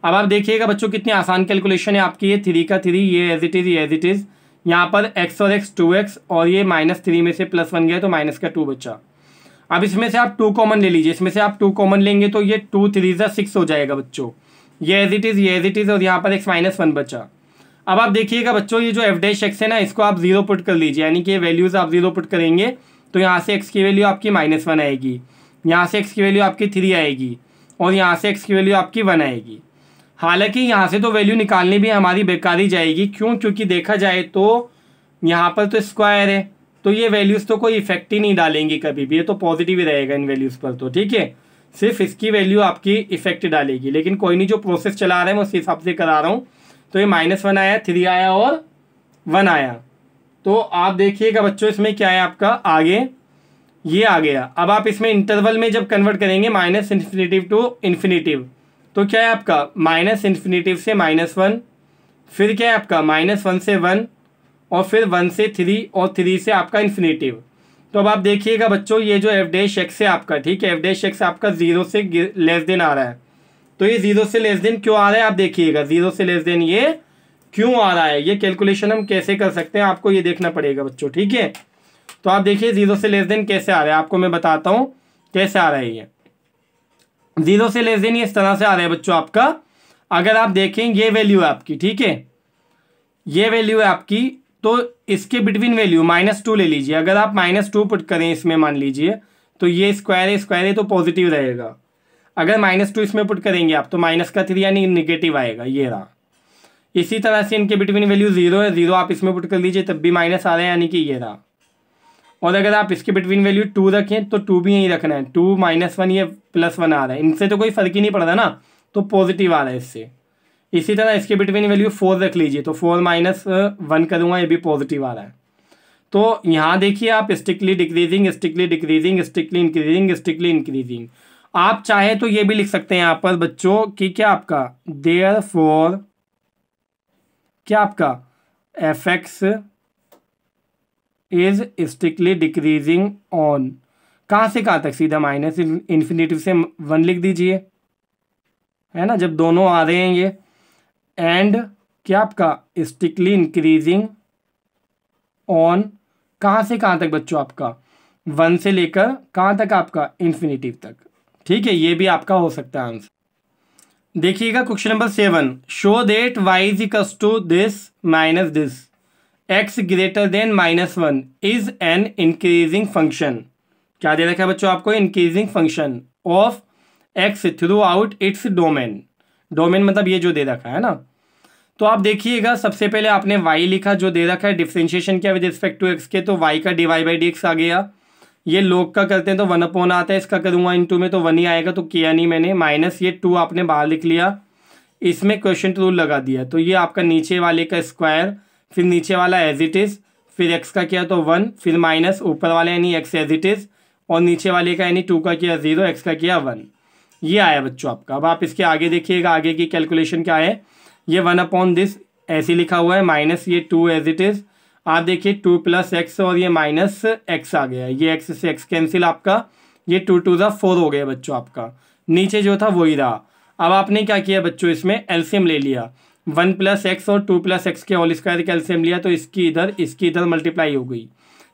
अब आप देखिएगा बच्चों कितनी आसान कैलकुलेशन है आपकी ये थ्री का थ्री ये एज इट इज़ ये एज इट इज़ यहाँ पर एक्स और एक्स टू एक्स और ये माइनस थ्री में से प्लस वन गया तो माइनस का टू बचा अब इसमें से आप टू कॉमन ले लीजिए इसमें से आप टू कॉमन लेंगे तो ये टू थ्री ज़ा सिक्स हो जाएगा बच्चों ये एज इट इज़ ये एज इट इज़ और यहाँ पर एक्स माइनस वन बचा अब आप देखिएगा बच्चों ये जो एफ डैश एक्स है ना इसको आप जीरो पुट कर लीजिए यानी कि वैल्यूज आप जीरो पुट करेंगे तो यहाँ से एक्स की वैल्यू आपकी माइनस वन आएगी यहाँ से एक्स की वैल्यू आपकी थ्री आएगी और यहाँ से एक्स की वैल्यू आपकी वन आएगी हालांकि यहाँ से तो वैल्यू निकालनी भी हमारी बेकारी जाएगी क्यों क्योंकि देखा जाए तो यहाँ पर तो स्क्वायर है तो ये वैल्यूज़ तो कोई इफेक्ट ही नहीं डालेंगी कभी भी ये तो पॉजिटिव ही रहेगा इन वैल्यूज़ पर तो ठीक है सिर्फ इसकी वैल्यू आपकी इफेक्ट डालेगी लेकिन कोई नहीं जो प्रोसेस चला रहे हैं मैं उस हिसाब से करा रहा हूँ तो ये माइनस वन आया थ्री आया और वन आया तो आप देखिएगा बच्चों इसमें क्या है आपका आगे ये आ गया अब आप इसमें इंटरवल में जब कन्वर्ट करेंगे माइनस इन्फिनेटिव टू इन्फिनेटिव तो क्या है आपका माइनस इन्फिनेटिव से माइनस वन फिर क्या है आपका माइनस वन से वन और फिर वन से थ्री और थ्री से आपका इन्फिनेटिव तो अब आप देखिएगा बच्चों ये जो एफ डैश एक्स है आपका ठीक है एफ डैश एक्स आपका जीरो से लेस देन आ रहा है तो ये जीरो से लेस देन क्यों आ रहा है आप देखिएगा जीरो से लेस देन ये क्यों आ रहा है ये कैलकुलेशन हम कैसे कर सकते हैं आपको ये देखना पड़ेगा बच्चों ठीक है तो आप देखिए जीरो से लेस देन कैसे आ रहा है आपको मैं बताता हूँ कैसे आ रहा है ये जीरो से लेस देन ये इस तरह से आ रहा है बच्चों आपका अगर आप देखें ये वैल्यू है आपकी ठीक है ये वैल्यू है आपकी तो इसके बिटवीन वैल्यू माइनस टू ले लीजिए अगर आप माइनस टू पुट करें इसमें मान लीजिए तो ये स्क्वायर है स्क्वायर है तो पॉजिटिव रहेगा अगर माइनस टू इसमें पुट करेंगे आप तो माइनस का थ्री यानी निगेटिव आएगा ये रहा इसी तरह से इनके बिटवीन वैल्यू जीरो है जीरो आप इसमें पुट कर लीजिए तब भी माइनस आ रहा है यानी कि ये रहा और अगर आप इसके बिटवीन वैल्यू टू रखें तो टू भी यहीं रखना है टू माइनस वन ये प्लस वन आ रहा है इनसे तो कोई फर्क ही नहीं पड़ रहा ना तो पॉजिटिव आ रहा है इससे इसी तरह इसके बिटवीन वैल्यू फोर रख लीजिए तो फोर माइनस वन करूँगा ये भी पॉजिटिव आ रहा है तो यहाँ देखिए आप strictly decreasing strictly decreasing strictly increasing strictly increasing आप चाहे तो ये भी लिख सकते हैं यहां पर बच्चों कि क्या आपका देयर फोर क्या आपका F x is strictly decreasing on कहां से कहां तक सीधा माइनस इन्फिनेटिव से वन लिख दीजिए है ना जब दोनों आ रहे हैं ये एंड क्या आपका स्टिकली इंक्रीजिंग ऑन कहां से कहां तक बच्चों आपका वन से लेकर कहां तक आपका इन्फिनेटिव तक ठीक है ये भी आपका हो सकता है आंसर देखिएगा question number seven show that y is equals to this minus this x greater than minus one is an increasing function क्या दे रखा है बच्चों आपको increasing function of x throughout its domain domain मतलब ये जो दे रखा है ना तो आप देखिएगा सबसे पहले आपने y लिखा जो दे रखा है डिफ्रेंशिएशन किया विद रिस्पेक्ट टू x के तो y का d y by d x आ गया ये लोग का करते हैं तो वन अपॉन आता है इसका करूँगा इन में तो वन ही आएगा तो किया नहीं मैंने माइनस ये टू आपने बाहर लिख लिया इसमें क्वेश्चन रूल लगा दिया तो ये आपका नीचे वाले का स्क्वायर फिर नीचे वाला एज इट इज़ फिर एक्स का किया तो वन फिर माइनस ऊपर वाला यानी एक्स एज इट इज़ और नीचे वाले का यानी टू का किया ज़ीरो एक्स का किया वन ये आया बच्चों आपका अब आप इसके आगे देखिएगा आगे की कैलकुलेशन क्या है ये वन अपॉन दिस ऐसे लिखा हुआ है माइनस ये टू एज इट इज़ आप देखिए टू प्लस एक्स और ये माइनस एक्स आ गया ये एक्स से एक्स कैंसिल आपका ये टू टू ज़ा फोर हो गया बच्चों आपका नीचे जो था वही रहा अब आपने क्या किया बच्चों इसमें एल्सियम ले लिया वन प्लस एक्स और टू प्लस एक्स के होल स्क्वायर के एल्सियम लिया तो इसकी इधर इसकी इधर मल्टीप्लाई हो गई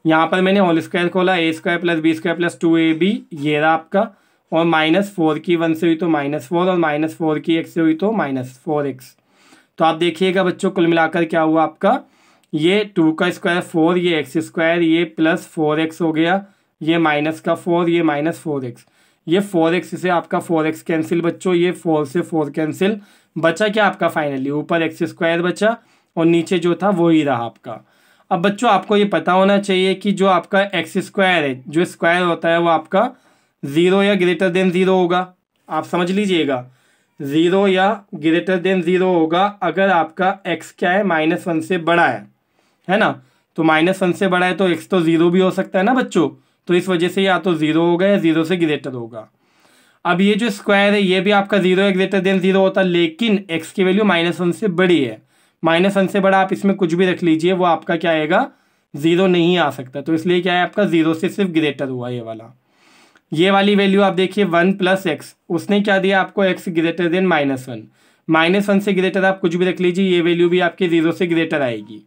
यहाँ पर मैंने होल स्क्वायर खोला a square plus B square plus two A b ये रहा आपका और माइनस फोर की वन से हुई तो माइनस फोर और माइनस फोर की एक्स से हुई तो माइनस फोर एक्स तो आप देखिएगा बच्चों कुल मिलाकर क्या हुआ आपका ये टू का स्क्वायर फोर ये एक्स स्क्वायर ये प्लस फोर एक्स हो गया ये माइनस का फोर ये माइनस फोर एक्स ये फोर एक्स से आपका फोर एक्स कैंसिल बच्चों ये फोर से फोर कैंसिल बचा क्या आपका फाइनली ऊपर एक्स स्क्वायर बचा और नीचे जो था वो ही रहा आपका अब बच्चों आपको ये पता होना चाहिए कि जो आपका एक्स स्क्वायर है जो स्क्वायर होता है वो आपका ज़ीरो या ग्रेटर देन ज़ीरो होगा आप समझ लीजिएगा ज़ीरो या ग्रेटर देन ज़ीरो होगा अगर आपका एक्स क्या है माइनस वन से बड़ा है है ना तो माइनस वन से बड़ा है तो एक्स तो ज़ीरो भी हो सकता है ना बच्चों तो इस वजह से या तो ज़ीरो होगा या ज़ीरो से ग्रेटर होगा अब ये जो स्क्वायर है ये भी आपका ज़ीरो है ग्रेटर देन ज़ीरो होता है लेकिन एक्स की वैल्यू माइनस वन से बड़ी है माइनस वन से बड़ा आप इसमें कुछ भी रख लीजिए वो आपका क्या आएगा ज़ीरो नहीं आ सकता तो इसलिए क्या है आपका ज़ीरो से सिर्फ ग्रेटर हुआ ये वाला ये वाली वैल्यू आप देखिए वन प्लस एक्स उसने क्या दिया आपको x greater than minus one minus one से ग्रेटर आप कुछ भी रख लीजिए ये वैल्यू भी आपके ज़ीरो से ग्रेटर आएगी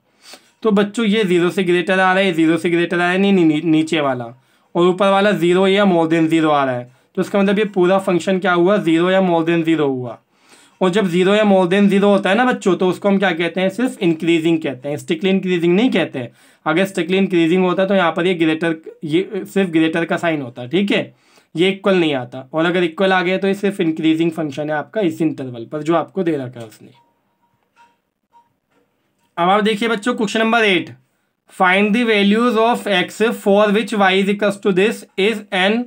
तो बच्चों ये ज़ीरो से ग्रेटर आ रहा है ज़ीरो से ग्रेटर आ रहा है नहीं, नीचे वाला और ऊपर वाला ज़ीरो या मोर देन ज़ीरो आ रहा है तो इसका मतलब ये पूरा फंक्शन क्या हुआ ज़ीरो या मोर देन ज़ीरो हुआ और जब ज़ीरो या मोर देन ज़ीरो होता है ना बच्चों तो उसको हम क्या कहते हैं सिर्फ इंक्रीजिंग कहते हैं स्टिकली इंक्रीजिंग नहीं कहते हैं अगर स्टिकली इंक्रीजिंग होता है तो यहाँ पर ये ग्रेटर ये सिर्फ ग्रेटर का साइन होता है ठीक है ये इक्वल नहीं आता और अगर इक्वल आ गया तो ये सिर्फ इंक्रीजिंग फंक्शन है आपका इस इंटरवल पर जो आपको दे रखा है उसने अब आप देखिए बच्चों question number eight find the values of x for which y is equal to this is an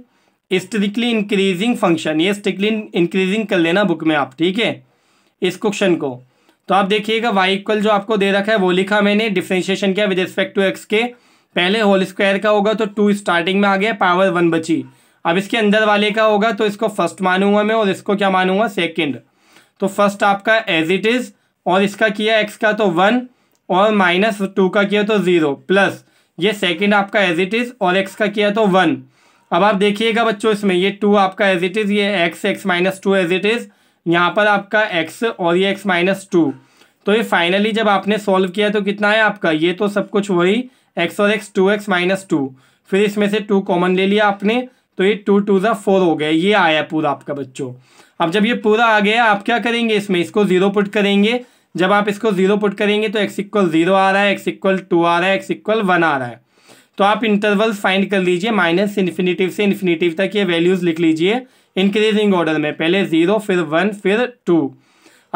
strictly increasing function ये स्ट्रिक्टली इंक्रीजिंग कर लेना बुक में आप ठीक है इस क्वेश्चन को तो आप देखिएगा वाई इक्वल जो आपको दे रखा है वो लिखा मैंने डिफ्रेंशिएशन किया विद रिस्पेक्ट टू एक्स के पहले होल स्क्वायर का होगा तो टू स्टार्टिंग में आ गया पावर वन बची अब इसके अंदर वाले का होगा तो इसको फर्स्ट मानूंगा मैं और इसको क्या मानूंगा सेकेंड तो फर्स्ट आपका एज इट इज़ और इसका किया एक्स का तो वन और माइनस टू का किया तो ज़ीरो प्लस ये सेकंड आपका एज इट इज़ और एक्स का किया तो वन अब आप देखिएगा बच्चों इसमें ये टू आपका एज इट इज़ ये x x minus two as it is यहाँ पर आपका एक्स और ये एक्स माइनस टू तो ये फाइनली जब आपने सॉल्व किया तो कितना है आपका ये तो सब कुछ वही एक्स और x two x minus two फिर इसमें से टू कॉमन ले लिया आपने तो ये टू टू ज़ा फोर हो गया ये आया पूरा आपका बच्चों अब जब ये पूरा आ गया आप क्या करेंगे इसमें इसको ज़ीरो पुट करेंगे जब आप इसको जीरो पुट करेंगे तो एक्स इक्वल जीरो आ रहा है एक्स इक्वल टू आ रहा है एक्स इक्वल वन आ रहा है तो आप इंटरवल फाइंड कर लीजिए माइनस इन्फिनेटिव से इन्फिनेटिव तक ये वैल्यूज़ लिख लीजिए इंक्रीजिंग ऑर्डर में पहले ज़ीरो फिर वन फिर टू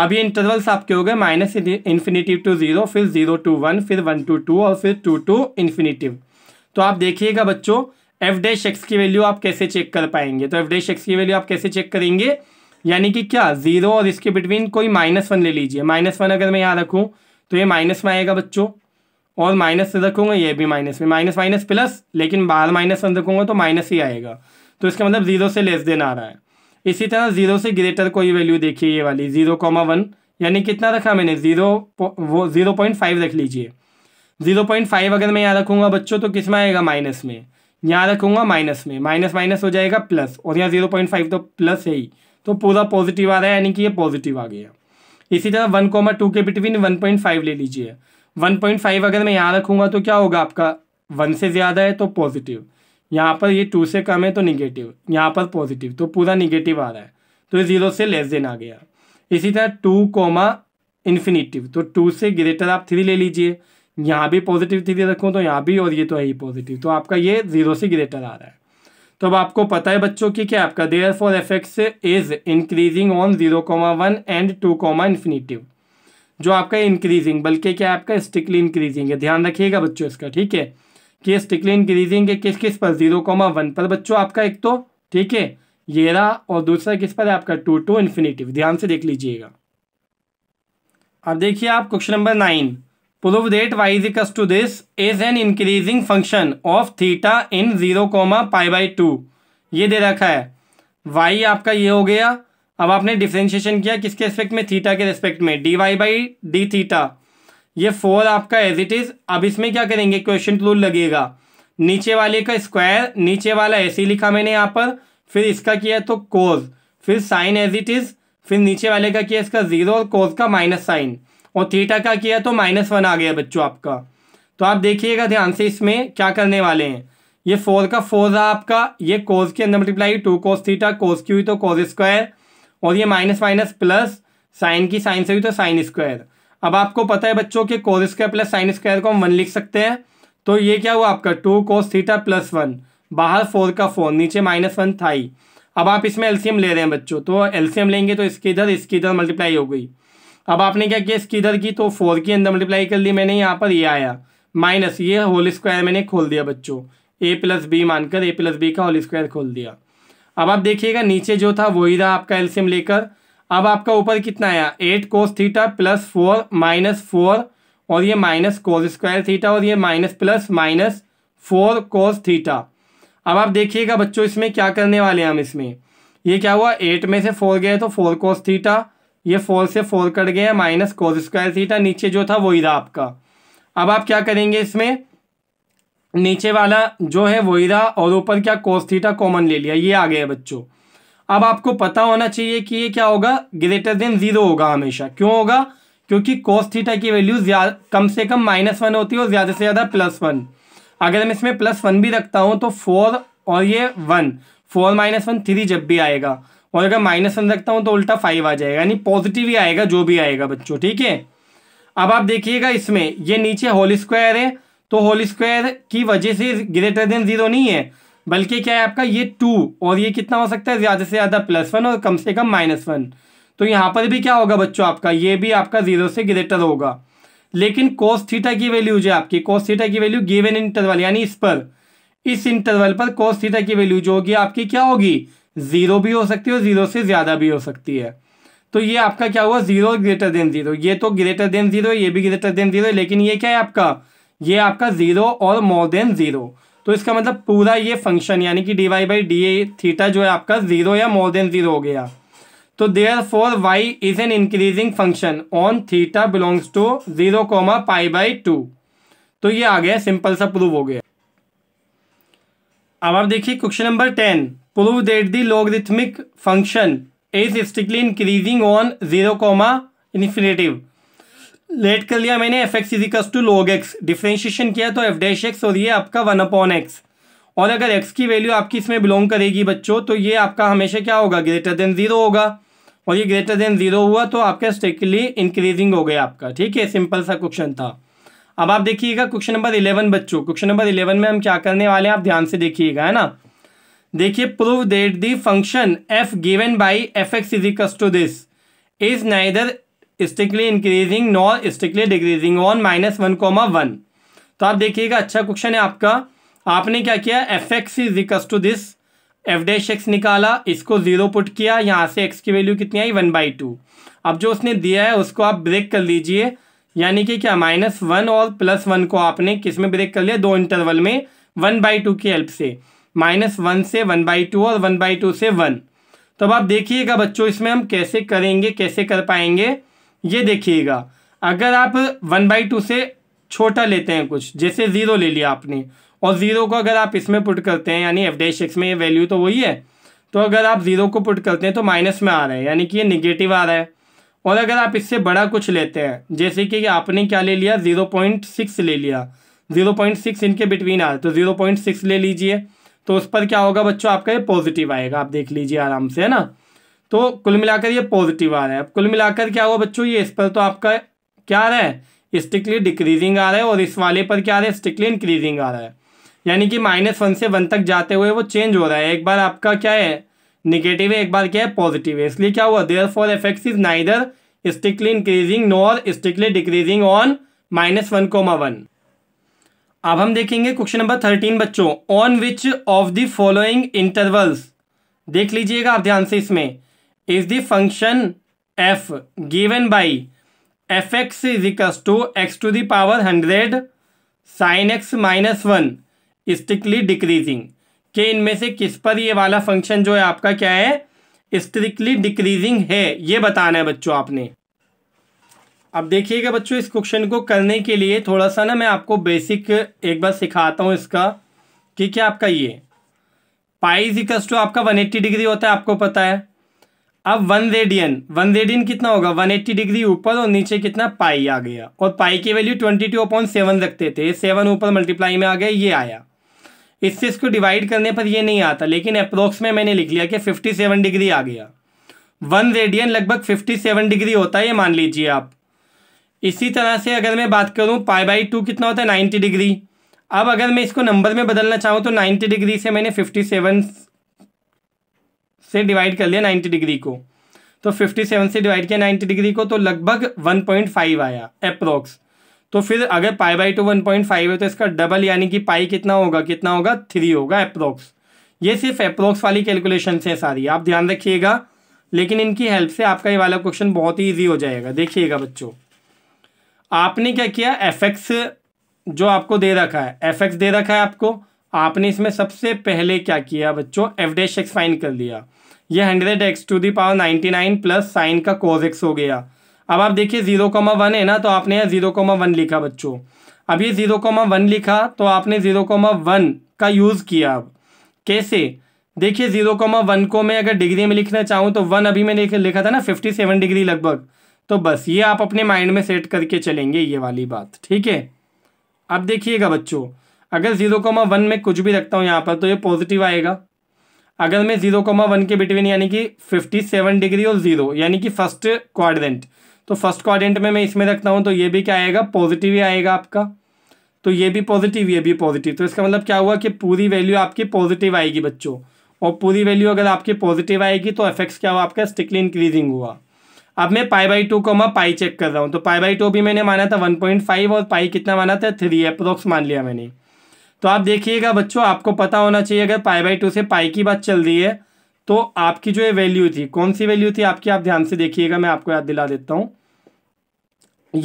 अब ये इंटरवल्स आपके हो गए माइनस इन्फिनेटिव टू ज़ीरो फिर ज़ीरो टू वन फिर वन टू टू और फिर टू टू इन्फिनेटिव तो आप देखिएगा बच्चों एफ डैश एक्स की वैल्यू आप कैसे चेक कर पाएंगे तो एफ डैश एक्स की वैल्यू आप कैसे चेक करेंगे यानी कि क्या जीरो और इसके बिटवीन कोई माइनस वन ले लीजिए माइनस वन अगर मैं यहाँ रखूँ तो ये माइनस में आएगा बच्चों और माइनस रखूँगा ये भी माइनस में माइनस माइनस प्लस लेकिन बाहर माइनस वन रखूँगा तो माइनस ही आएगा तो इसका मतलब जीरो से लेस देन आ रहा है इसी तरह जीरो से ग्रेटर कोई वैल्यू देखिए ये वाली जीरो कॉमा वन यानी कितना रखा मैंने जीरो वो जीरो पॉइंट फाइव रख लीजिए जीरो पॉइंट फाइव अगर मैं यहाँ रखूँगा बच्चों तो किस में आएगा माइनस में यहाँ रखूँगा माइनस में माइनस माइनस हो जाएगा प्लस और यहाँ जीरो पॉइंट फाइव तो प्लस है ही तो पूरा पॉजिटिव आ रहा है यानी कि ये पॉजिटिव आ गया इसी तरह वन कोमा टू के बिटवीन वन पॉइंट फाइव ले लीजिए वन पॉइंट फाइव अगर मैं यहाँ रखूँगा तो क्या होगा आपका वन से ज़्यादा है तो पॉजिटिव यहाँ पर ये टू से कम है तो निगेटिव यहाँ पर पॉजिटिव तो पूरा निगेटिव आ रहा है तो ये ज़ीरो से लेस देन आ गया इसी तरह टू कोमा इन्फिनेटिव तो टू से ग्रेटर आप थ्री ले लीजिए यहाँ भी पॉजिटिव थ्री रखूँ तो यहाँ भी और ये तो है ही पॉजिटिव तो आपका ये ज़ीरो से ग्रेटर आ रहा है तो अब आपको पता है बच्चों की क्या आपका therefore f x is increasing on zero comma one and two comma infinity जो आपका इंक्रीजिंग बल्कि क्या आपका स्टिकली इंक्रीजिंग है ध्यान रखिएगा बच्चों इसका ठीक है कि स्टिकली इंक्रीजिंग है किस किस पर जीरो कॉमा वन पर बच्चों आपका एक तो ठीक है ये रहा और दूसरा किस पर है आपका टू टू इन्फिनिटिव ध्यान से देख लीजिएगा अब देखिए आप question number nine prove that y is equals to this is an increasing function of theta in 0, pi by 2 ये दे रखा है y आपका ये हो गया अब आपने डिफ्रेंशिएशन किया किसके रिस्पेक्ट में थीटा के रेस्पेक्ट में d y by d theta ये फोर आपका एज इट इज़ अब इसमें क्या करेंगे क्वेश्चन रूल लगेगा नीचे वाले का स्क्वायर नीचे वाला ऐसे लिखा मैंने यहाँ पर फिर इसका किया तो कोज फिर साइन एज इट इज़ फिर नीचे वाले का किया इसका जीरो और कोज का माइनस साइन और थीटा का किया तो माइनस वन आ गया बच्चों आपका तो आप देखिएगा ध्यान से इसमें क्या करने वाले हैं ये फोर का फोर है आपका ये कोज के अंदर multiply two cos theta cos की हुई तो कोस स्क्वायर और ये माइनस माइनस प्लस साइन की साइन से हुई तो साइन स्क्वायर अब आपको पता है बच्चों के cos square plus sine square को हम वन लिख सकते हैं तो ये क्या हुआ आपका two cos theta plus one बाहर फोर का फोर नीचे माइनस वन था ही अब आप इसमें एलसीएम ले रहे हैं बच्चों तो एलसीएम लेंगे तो इसके इधर इसके इधर मल्टीप्लाई हो गई अब आपने क्या किया इसकी इधर की तो फोर के अंदर मल्टीप्लाई कर दी मैंने यहाँ पर ये आया माइनस ये होल स्क्वायर मैंने खोल दिया बच्चों ए प्लस बी मानकर ए प्लस बी का होल स्क्वायर खोल दिया अब आप देखिएगा नीचे जो था वही रहा आपका एल्सियम लेकर अब आपका ऊपर कितना आया eight cos theta plus four minus four और ये माइनस कोस स्क्वायर थीटा और ये minus plus minus four cos theta अब आप देखिएगा बच्चों इसमें क्या करने वाले हैं हम इसमें ये क्या हुआ एट में से फोर गए तो फोर कोस थीटा ये फोर से फोर कट गया माइनस कोस स्क्वायर थीटा नीचे जो था वही रहा आपका अब आप क्या करेंगे इसमें नीचे वाला जो है वही रहा और ऊपर क्या कोस थीटा कॉमन ले लिया ये आ गया बच्चों अब आपको पता होना चाहिए कि ये क्या होगा ग्रेटर देन जीरो होगा हमेशा क्यों होगा क्योंकि कोस थीटा की वैल्यू कम से कम माइनस वन होती है और ज़्यादा से ज़्यादा प्लस वन अगर मैं इसमें प्लस वन भी रखता हूँ तो फोर और ये one four minus one three जब भी आएगा और अगर माइनस वन रखता हूँ तो उल्टा फाइव आ जाएगा यानी पॉजिटिव ही आएगा जो भी आएगा बच्चों ठीक है अब आप देखिएगा इसमें ये नीचे होल स्क्वायर है तो होल स्क्वायर की वजह से ग्रेटर देन जीरो नहीं है बल्कि क्या है आपका ये टू और ये कितना हो सकता है ज़्यादा से ज़्यादा प्लस वन और कम से कम माइनस वन तो यहाँ पर भी क्या होगा बच्चों आपका ये भी आपका जीरो से ग्रेटर होगा लेकिन कोस थीटा की वैल्यू जो है आपकी कोस थीटा की वैल्यू गिवन इंटरवल यानी इस पर इस इंटरवल पर कोस थीटा की वैल्यू जो होगी आपकी क्या होगी ज़ीरो भी हो सकती है और ज़ीरो से ज़्यादा भी हो सकती है तो ये आपका क्या हुआ ज़ीरो ग्रेटर देन ज़ीरो ये तो ग्रेटर देन ज़ीरो ये भी ग्रेटर देन ज़ीरो लेकिन ये क्या है आपका ये आपका ज़ीरो और मोर देन ज़ीरो तो इसका मतलब पूरा ये फंक्शन यानी कि d y by d a theta जो है आपका ज़ीरो या मोर देन ज़ीरो हो गया तो therefore y is an increasing function on theta belongs to zero comma pi by two तो ये आ गया सिंपल सा प्रूव हो गया अब आप देखिए question number ten Prove that the logarithmic function is strictly increasing on zero comma infinity let कर लिया मैंने f x equals to log x differentiation किया तो एफ डैश एक्स और ये आपका वन अपॉन एक्स और अगर एक्स की वैल्यू आपकी इसमें बिलोंग करेगी बच्चों तो ये आपका हमेशा क्या होगा ग्रेटर देन ज़ीरो होगा और ये ग्रेटर देन ज़ीरो हुआ तो आपका स्ट्रिकली इंक्रीजिंग हो गया आपका ठीक है सिंपल सा क्वेश्चन था अब आप देखिएगा क्वेश्चन नंबर इलेवन बच्चों क्वेश्चन नंबर इलेवन में हम क्या करने वाले हैं आप ध्यान से देखिएगा है ना देखिए prove that the function F given by F x is equals to this is neither strictly increasing nor strictly decreasing on minus one comma one तो आप देखिएगा अच्छा क्वेश्चन है आपका आपने क्या किया f x is equals to this f dash x निकाला इसको जीरो पुट किया यहाँ से एक्स की वैल्यू कितनी आई वन बाई टू अब जो उसने दिया है उसको आप ब्रेक कर लीजिए यानी कि क्या माइनस वन और प्लस वन को आपने किस में ब्रेक कर लिया दो इंटरवल में वन बाई टू की हेल्प से माइनस वन से वन बाई टू और वन बाई टू से वन तो अब आप देखिएगा बच्चों इसमें हम कैसे करेंगे कैसे कर पाएंगे ये देखिएगा अगर आप वन बाई टू से छोटा लेते हैं कुछ जैसे ज़ीरो ले लिया आपने और ज़ीरो को अगर आप इसमें पुट करते हैं यानी एफ डैश एक्स में ये वैल्यू तो वही है तो अगर आप ज़ीरो को पुट करते हैं तो माइनस में आ रहा है यानी कि ये निगेटिव आ रहा है और अगर आप इससे बड़ा कुछ लेते हैं जैसे कि आपने क्या ले लिया ज़ीरो पॉइंट सिक्स ले लिया ज़ीरो पॉइंट सिक्स इनके बिटवीन आ रहा है तो ज़ीरो पॉइंट सिक्स ले लीजिए तो उस पर क्या होगा बच्चों आपका ये पॉजिटिव आएगा आप देख लीजिए आराम से है ना तो कुल मिलाकर ये पॉजिटिव आ रहा है अब कुल मिलाकर क्या हुआ बच्चों ये इस पर तो आपका क्या आ रहा है स्ट्रिक्टली डिक्रीजिंग आ रहा है और इस वाले पर क्या आ रहा है स्ट्रिक्टली इंक्रीजिंग आ रहा है यानी कि माइनस वन से वन तक जाते हुए वो चेंज हो रहा है एक बार आपका क्या है निगेटिव है एक बार क्या है पॉजिटिव है इसलिए क्या हुआ therefore effect is neither strictly increasing nor strictly decreasing on minus one comma one अब हम देखेंगे क्वेश्चन नंबर थर्टीन बच्चों on which of the following intervals देख लीजिएगा आप ध्यान से इसमें is the function F given by F x is equals to x to the power hundred sine x minus one strictly decreasing के इनमें से किस पर ये वाला फंक्शन जो है आपका क्या है स्ट्रिक्टली डिक्रीजिंग है ये बताना है बच्चों आपने अब देखिएगा बच्चों इस क्वेश्चन को करने के लिए थोड़ा सा ना मैं आपको बेसिक एक बार सिखाता हूँ इसका कि क्या आपका ये पाई इजिकल्स टू आपका 180 डिग्री होता है आपको पता है अब वन रेडियन वन रेडियन कितना होगा 180 डिग्री ऊपर और नीचे कितना पाई आ गया और पाई की value twenty two upon seven रखते थे सेवन ऊपर मल्टीप्लाई में आ गया ये आया इससे इसको डिवाइड करने पर ये नहीं आता लेकिन अप्रोक्स में मैंने लिख लिया कि फिफ्टी सेवन डिग्री आ गया वन रेडियन लगभग फिफ्टी सेवन डिग्री होता है ये मान लीजिए आप इसी तरह से अगर मैं बात करूँ पाई बाई टू कितना होता है नाइन्टी डिग्री अब अगर मैं इसको नंबर में बदलना चाहूँ तो नाइन्टी डिग्री से मैंने फिफ्टी सेवन से डिवाइड कर लिया नाइन्टी डिग्री को तो फिफ्टी सेवन से डिवाइड किया नाइन्टी डिग्री को तो लगभग वन पॉइंट फाइव आया अप्रोक्स तो फिर अगर pi by two one point five है तो इसका डबल यानी कि पाई कितना होगा कितना होगा थ्री होगा अप्रोक्स ये सिर्फ अप्रोक्स वाली कैलकुलेशन है सारी आप ध्यान रखिएगा लेकिन इनकी हेल्प से आपका ये वाला क्वेश्चन बहुत ही ईजी हो जाएगा देखिएगा बच्चों आपने क्या किया एफ एक्स जो आपको दे रखा है एफ एक्स दे रखा है आपको आपने इसमें सबसे पहले क्या किया बच्चों एफ डेश एक्स फाइन कर लिया ये hundred x to the power ninety nine plus sine का कोज एक्स हो गया अब आप देखिए जीरो कॉमा वन है ना तो आपने यहाँ जीरो कोमा वन लिखा बच्चों अब ये जीरो कॉमा वन लिखा तो आपने जीरो कोमा वन का यूज़ किया अब कैसे देखिए जीरो कॉमा वन को मैं अगर डिग्री में लिखना चाहूँ तो वन अभी मैंने लिखा था ना फिफ्टी सेवन डिग्री लगभग तो बस ये आप अपने माइंड में सेट करके चलेंगे ये वाली बात ठीक है अब देखिएगा बच्चों अगर जीरो कोमा वन में कुछ भी रखता हूँ यहाँ पर तो ये पॉजिटिव आएगा अगर मैं जीरो कोमा वन के बिटवीन यानी कि फिफ्टी सेवन डिग्री और जीरो यानी कि फर्स्ट क्वाड्रेंट तो फर्स्ट क्वाड्रेंट में मैं इसमें रखता हूँ तो ये भी क्या आएगा पॉजिटिव ही आएगा आपका तो ये भी पॉजिटिव ये भी पॉजिटिव तो इसका मतलब क्या हुआ कि पूरी वैल्यू आपकी पॉजिटिव आएगी बच्चों और पूरी वैल्यू अगर आपकी पॉजिटिव आएगी तो एफेक्ट्स क्या हुआ आपका स्टिकली इंक्रीजिंग हुआ अब मैं पाई बाई टू को मैं पाई चेक कर रहा हूँ तो पाई बाई टू भी मैंने माना था वन पॉइंट फाइव और पाई कितना माना था थ्री अप्रोक्स मान लिया मैंने तो आप देखिएगा बच्चों आपको पता होना चाहिए अगर पाई बाई टू से पाई की बात चल रही है तो आपकी जो ये वैल्यू थी कौन सी वैल्यू थी आपकी आप ध्यान से देखिएगा मैं आपको याद दिला देता हूँ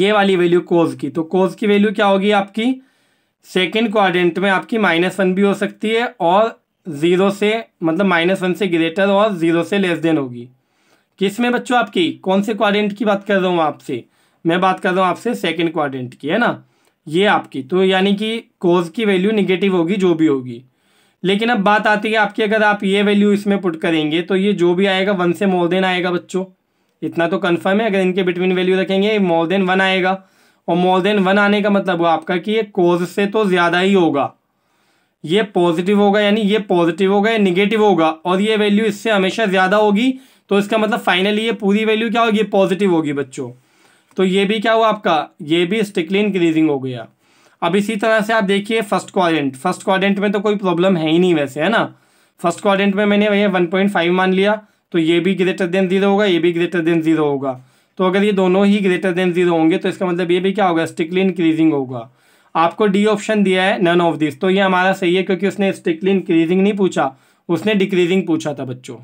ये वाली वैल्यू कोज की तो कोज की वैल्यू क्या होगी आपकी सेकेंड क्वारेंट में आपकी माइनस वन भी हो सकती है और ज़ीरो से मतलब माइनस वन से ग्रेटर और ज़ीरो से लेस देन होगी किस में बच्चों आपकी कौन से क्वारेंट की बात कर रहा हूँ आपसे मैं बात कर रहा हूँ आपसे सेकेंड क्वारेंट की है ना ये आपकी तो यानी कि कोज की वैल्यू निगेटिव होगी जो भी होगी लेकिन अब बात आती है आपकी अगर आप ये वैल्यू इसमें पुट करेंगे तो ये जो भी आएगा वन से मोर देन आएगा बच्चों इतना तो कन्फर्म है अगर इनके बिटवीन वैल्यू रखेंगे मोर देन वन आएगा और मोर देन वन आने का मतलब हुआ आपका कि ये कोज से तो ज़्यादा ही होगा ये पॉजिटिव होगा यानी ये पॉजिटिव होगा या निगेटिव होगा और ये वैल्यू इससे हमेशा ज़्यादा होगी तो इसका मतलब फाइनली ये पूरी वैल्यू क्या होगी पॉजिटिव होगी बच्चों तो ये भी क्या हुआ आपका ये भी स्ट्रिकली इंक्रीजिंग हो गया अब इसी तरह से आप देखिए फर्स्ट क्वारेंट फर्स्ट क्वारेंट में तो कोई प्रॉब्लम है ही नहीं वैसे है ना फर्स्ट क्वारेंट में मैंने वही वन पॉइंट फाइव मान लिया तो ये भी ग्रेटर देन जीरो होगा ये भी ग्रेटर देन जीरो होगा तो अगर ये दोनों ही ग्रेटर देन जीरो होंगे तो इसका मतलब ये भी क्या होगा स्टिकली इंक्रीजिंग होगा आपको डी ऑप्शन दिया है नन ऑफ दिस तो ये हमारा सही है क्योंकि उसने स्ट्रिकली इंक्रीजिंग नहीं पूछा उसने डिक्रीजिंग पूछा था बच्चों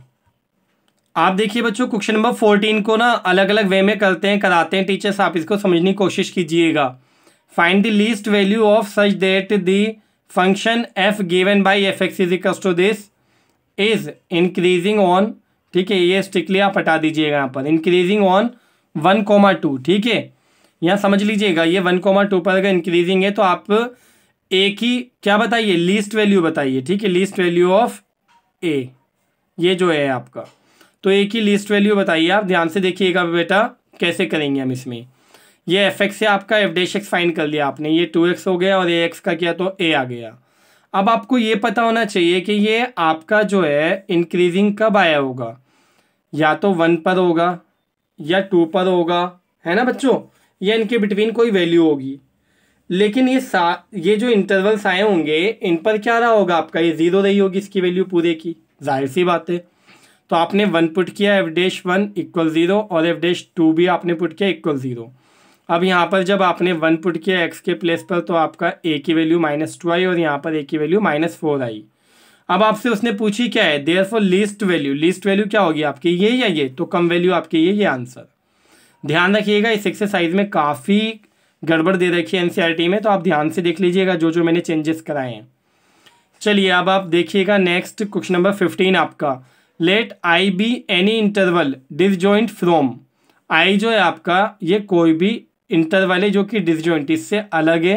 आप देखिए बच्चों क्वेश्चन नंबर फोर्टीन को ना अलग अलग वे में करते हैं कराते हैं टीचर्स आप इसको समझने की कोशिश कीजिएगा find the least value of such that the function F given by F x is equals to this is increasing on ठीक है ये स्ट्रिक्टली आप हटा दीजिएगा यहाँ पर increasing on one comma two ठीक है यहाँ समझ लीजिएगा ये वन कोमा टू पर अगर इंक्रीजिंग है तो आप ए की क्या बताइए लीस्ट वैल्यू बताइए ठीक है लीस्ट वैल्यू ऑफ ए ये जो है आपका तो ए की लिस्ट वैल्यू बताइए आप ध्यान से देखिएगा बेटा कैसे करेंगे हम इसमें ये एफ एक्स से आपका एफ डेश एक्स फाइन कर लिया आपने ये टू एक्स हो गया और ए एक्स का किया तो ए आ गया अब आपको ये पता होना चाहिए कि ये आपका जो है इंक्रीजिंग कब आया होगा या तो वन पर होगा या टू पर होगा है ना बच्चों या इनके बिटवीन कोई वैल्यू होगी लेकिन ये सा ये जो इंटरवल्स आए होंगे इन पर क्या रहा होगा आपका ये ज़ीरो रही होगी इसकी वैल्यू पूरे की जाहिर सी बात है तो आपने वन पुट किया f dash one equal zero और एफ डैश टू भी आपने पुट किया इक्वल ज़ीरो अब यहाँ पर जब आपने वन पुट किया एक्स के प्लेस पर तो आपका ए की वैल्यू माइनस टू आई और यहाँ पर ए की वैल्यू माइनस फोर आई अब आपसे उसने पूछी क्या है therefore least value least value क्या होगी आपकी ये या ये तो कम वैल्यू आपकी ये ये आंसर ध्यान रखिएगा इस एक्सरसाइज में काफ़ी गड़बड़ दे रखी है एन e में तो आप ध्यान से देख लीजिएगा जो जो मैंने चेंजेस कराए हैं चलिए अब आप देखिएगा नेक्स्ट क्वेश्चन नंबर फिफ्टीन आपका let I be any interval disjoint from I जो है आपका ये कोई भी इंटरवल है जो कि डिसजॉइंट इससे अलग है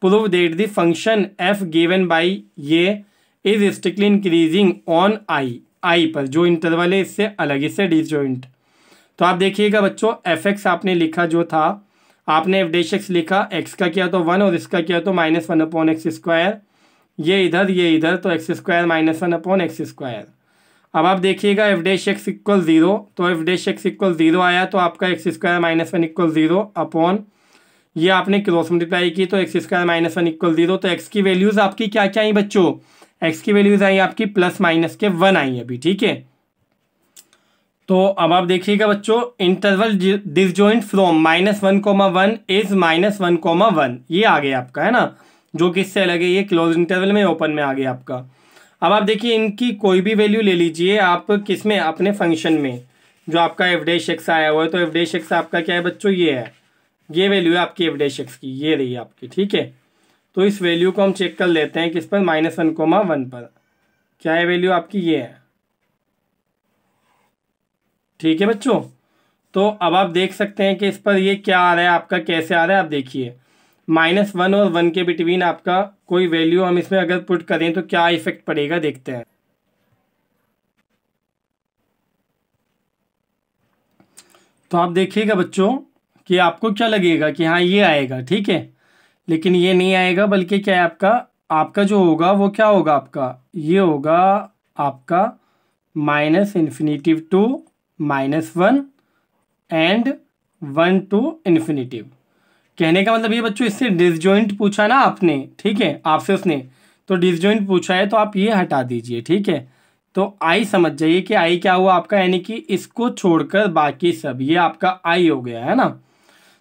prove that the function F given by ये is strictly increasing on I I पर जो इंटरवल है इससे अलग इससे डिसजॉइंट तो आप देखिएगा बच्चों एफ एक्स आपने लिखा जो था आपने एफ डेश एक्स लिखा एक्स का किया तो वन और इसका किया तो minus one upon x square ये इधर ये इधर तो x square minus one upon x square अब आप देखिएगा f dash x equal zero तो f dash x equal zero आया तो आपका x square minus one equal zero upon ये आपने क्रॉस मल्टीप्लाई की तो x square minus one equal zero तो एक्स की वैल्यूज़ आपकी क्या क्या आई बच्चों एक्स की वैल्यूज़ आई आपकी प्लस माइनस के वन आई अभी ठीक है तो अब आप देखिएगा बच्चों interval disjoint from minus one comma one is minus one comma one ये आ गया आपका है ना जो कि इससे अलग है ये क्लोज इंटरवल में ओपन में आ गया आपका अब आप देखिए इनकी कोई भी वैल्यू ले लीजिए आप किस में अपने फंक्शन में जो आपका एफ डे एक्स आया हुआ है तो एफ डे एक्स आपका क्या है बच्चों ये है ये वैल्यू है आपकी एफ डे एक्स की ये रही आपकी ठीक है तो इस वैल्यू को हम चेक कर लेते हैं किस पर माइनस वन कोमा वन पर क्या है वैल्यू आपकी ये है ठीक है बच्चों तो अब आप देख सकते हैं कि इस पर ये क्या आ रहा है आपका कैसे आ रहा है आप देखिए माइनस वन और वन के बिटवीन आपका कोई वैल्यू हम इसमें अगर पुट करें तो क्या इफेक्ट पड़ेगा देखते हैं तो आप देखिएगा बच्चों कि आपको क्या लगेगा कि हाँ ये आएगा ठीक है लेकिन ये नहीं आएगा बल्कि क्या है आपका आपका जो होगा वो क्या होगा आपका ये होगा आपका minus infinitive to minus one and one to infinitive कहने का मतलब ये बच्चों इससे डिसजॉइंट पूछा ना आपने ठीक है आपसे उसने तो डिसजॉइंट पूछा है तो आप ये हटा दीजिए ठीक है तो आई समझ जाइए कि आई क्या हुआ आपका यानी कि इसको छोड़कर बाकी सब ये आपका आई हो गया है ना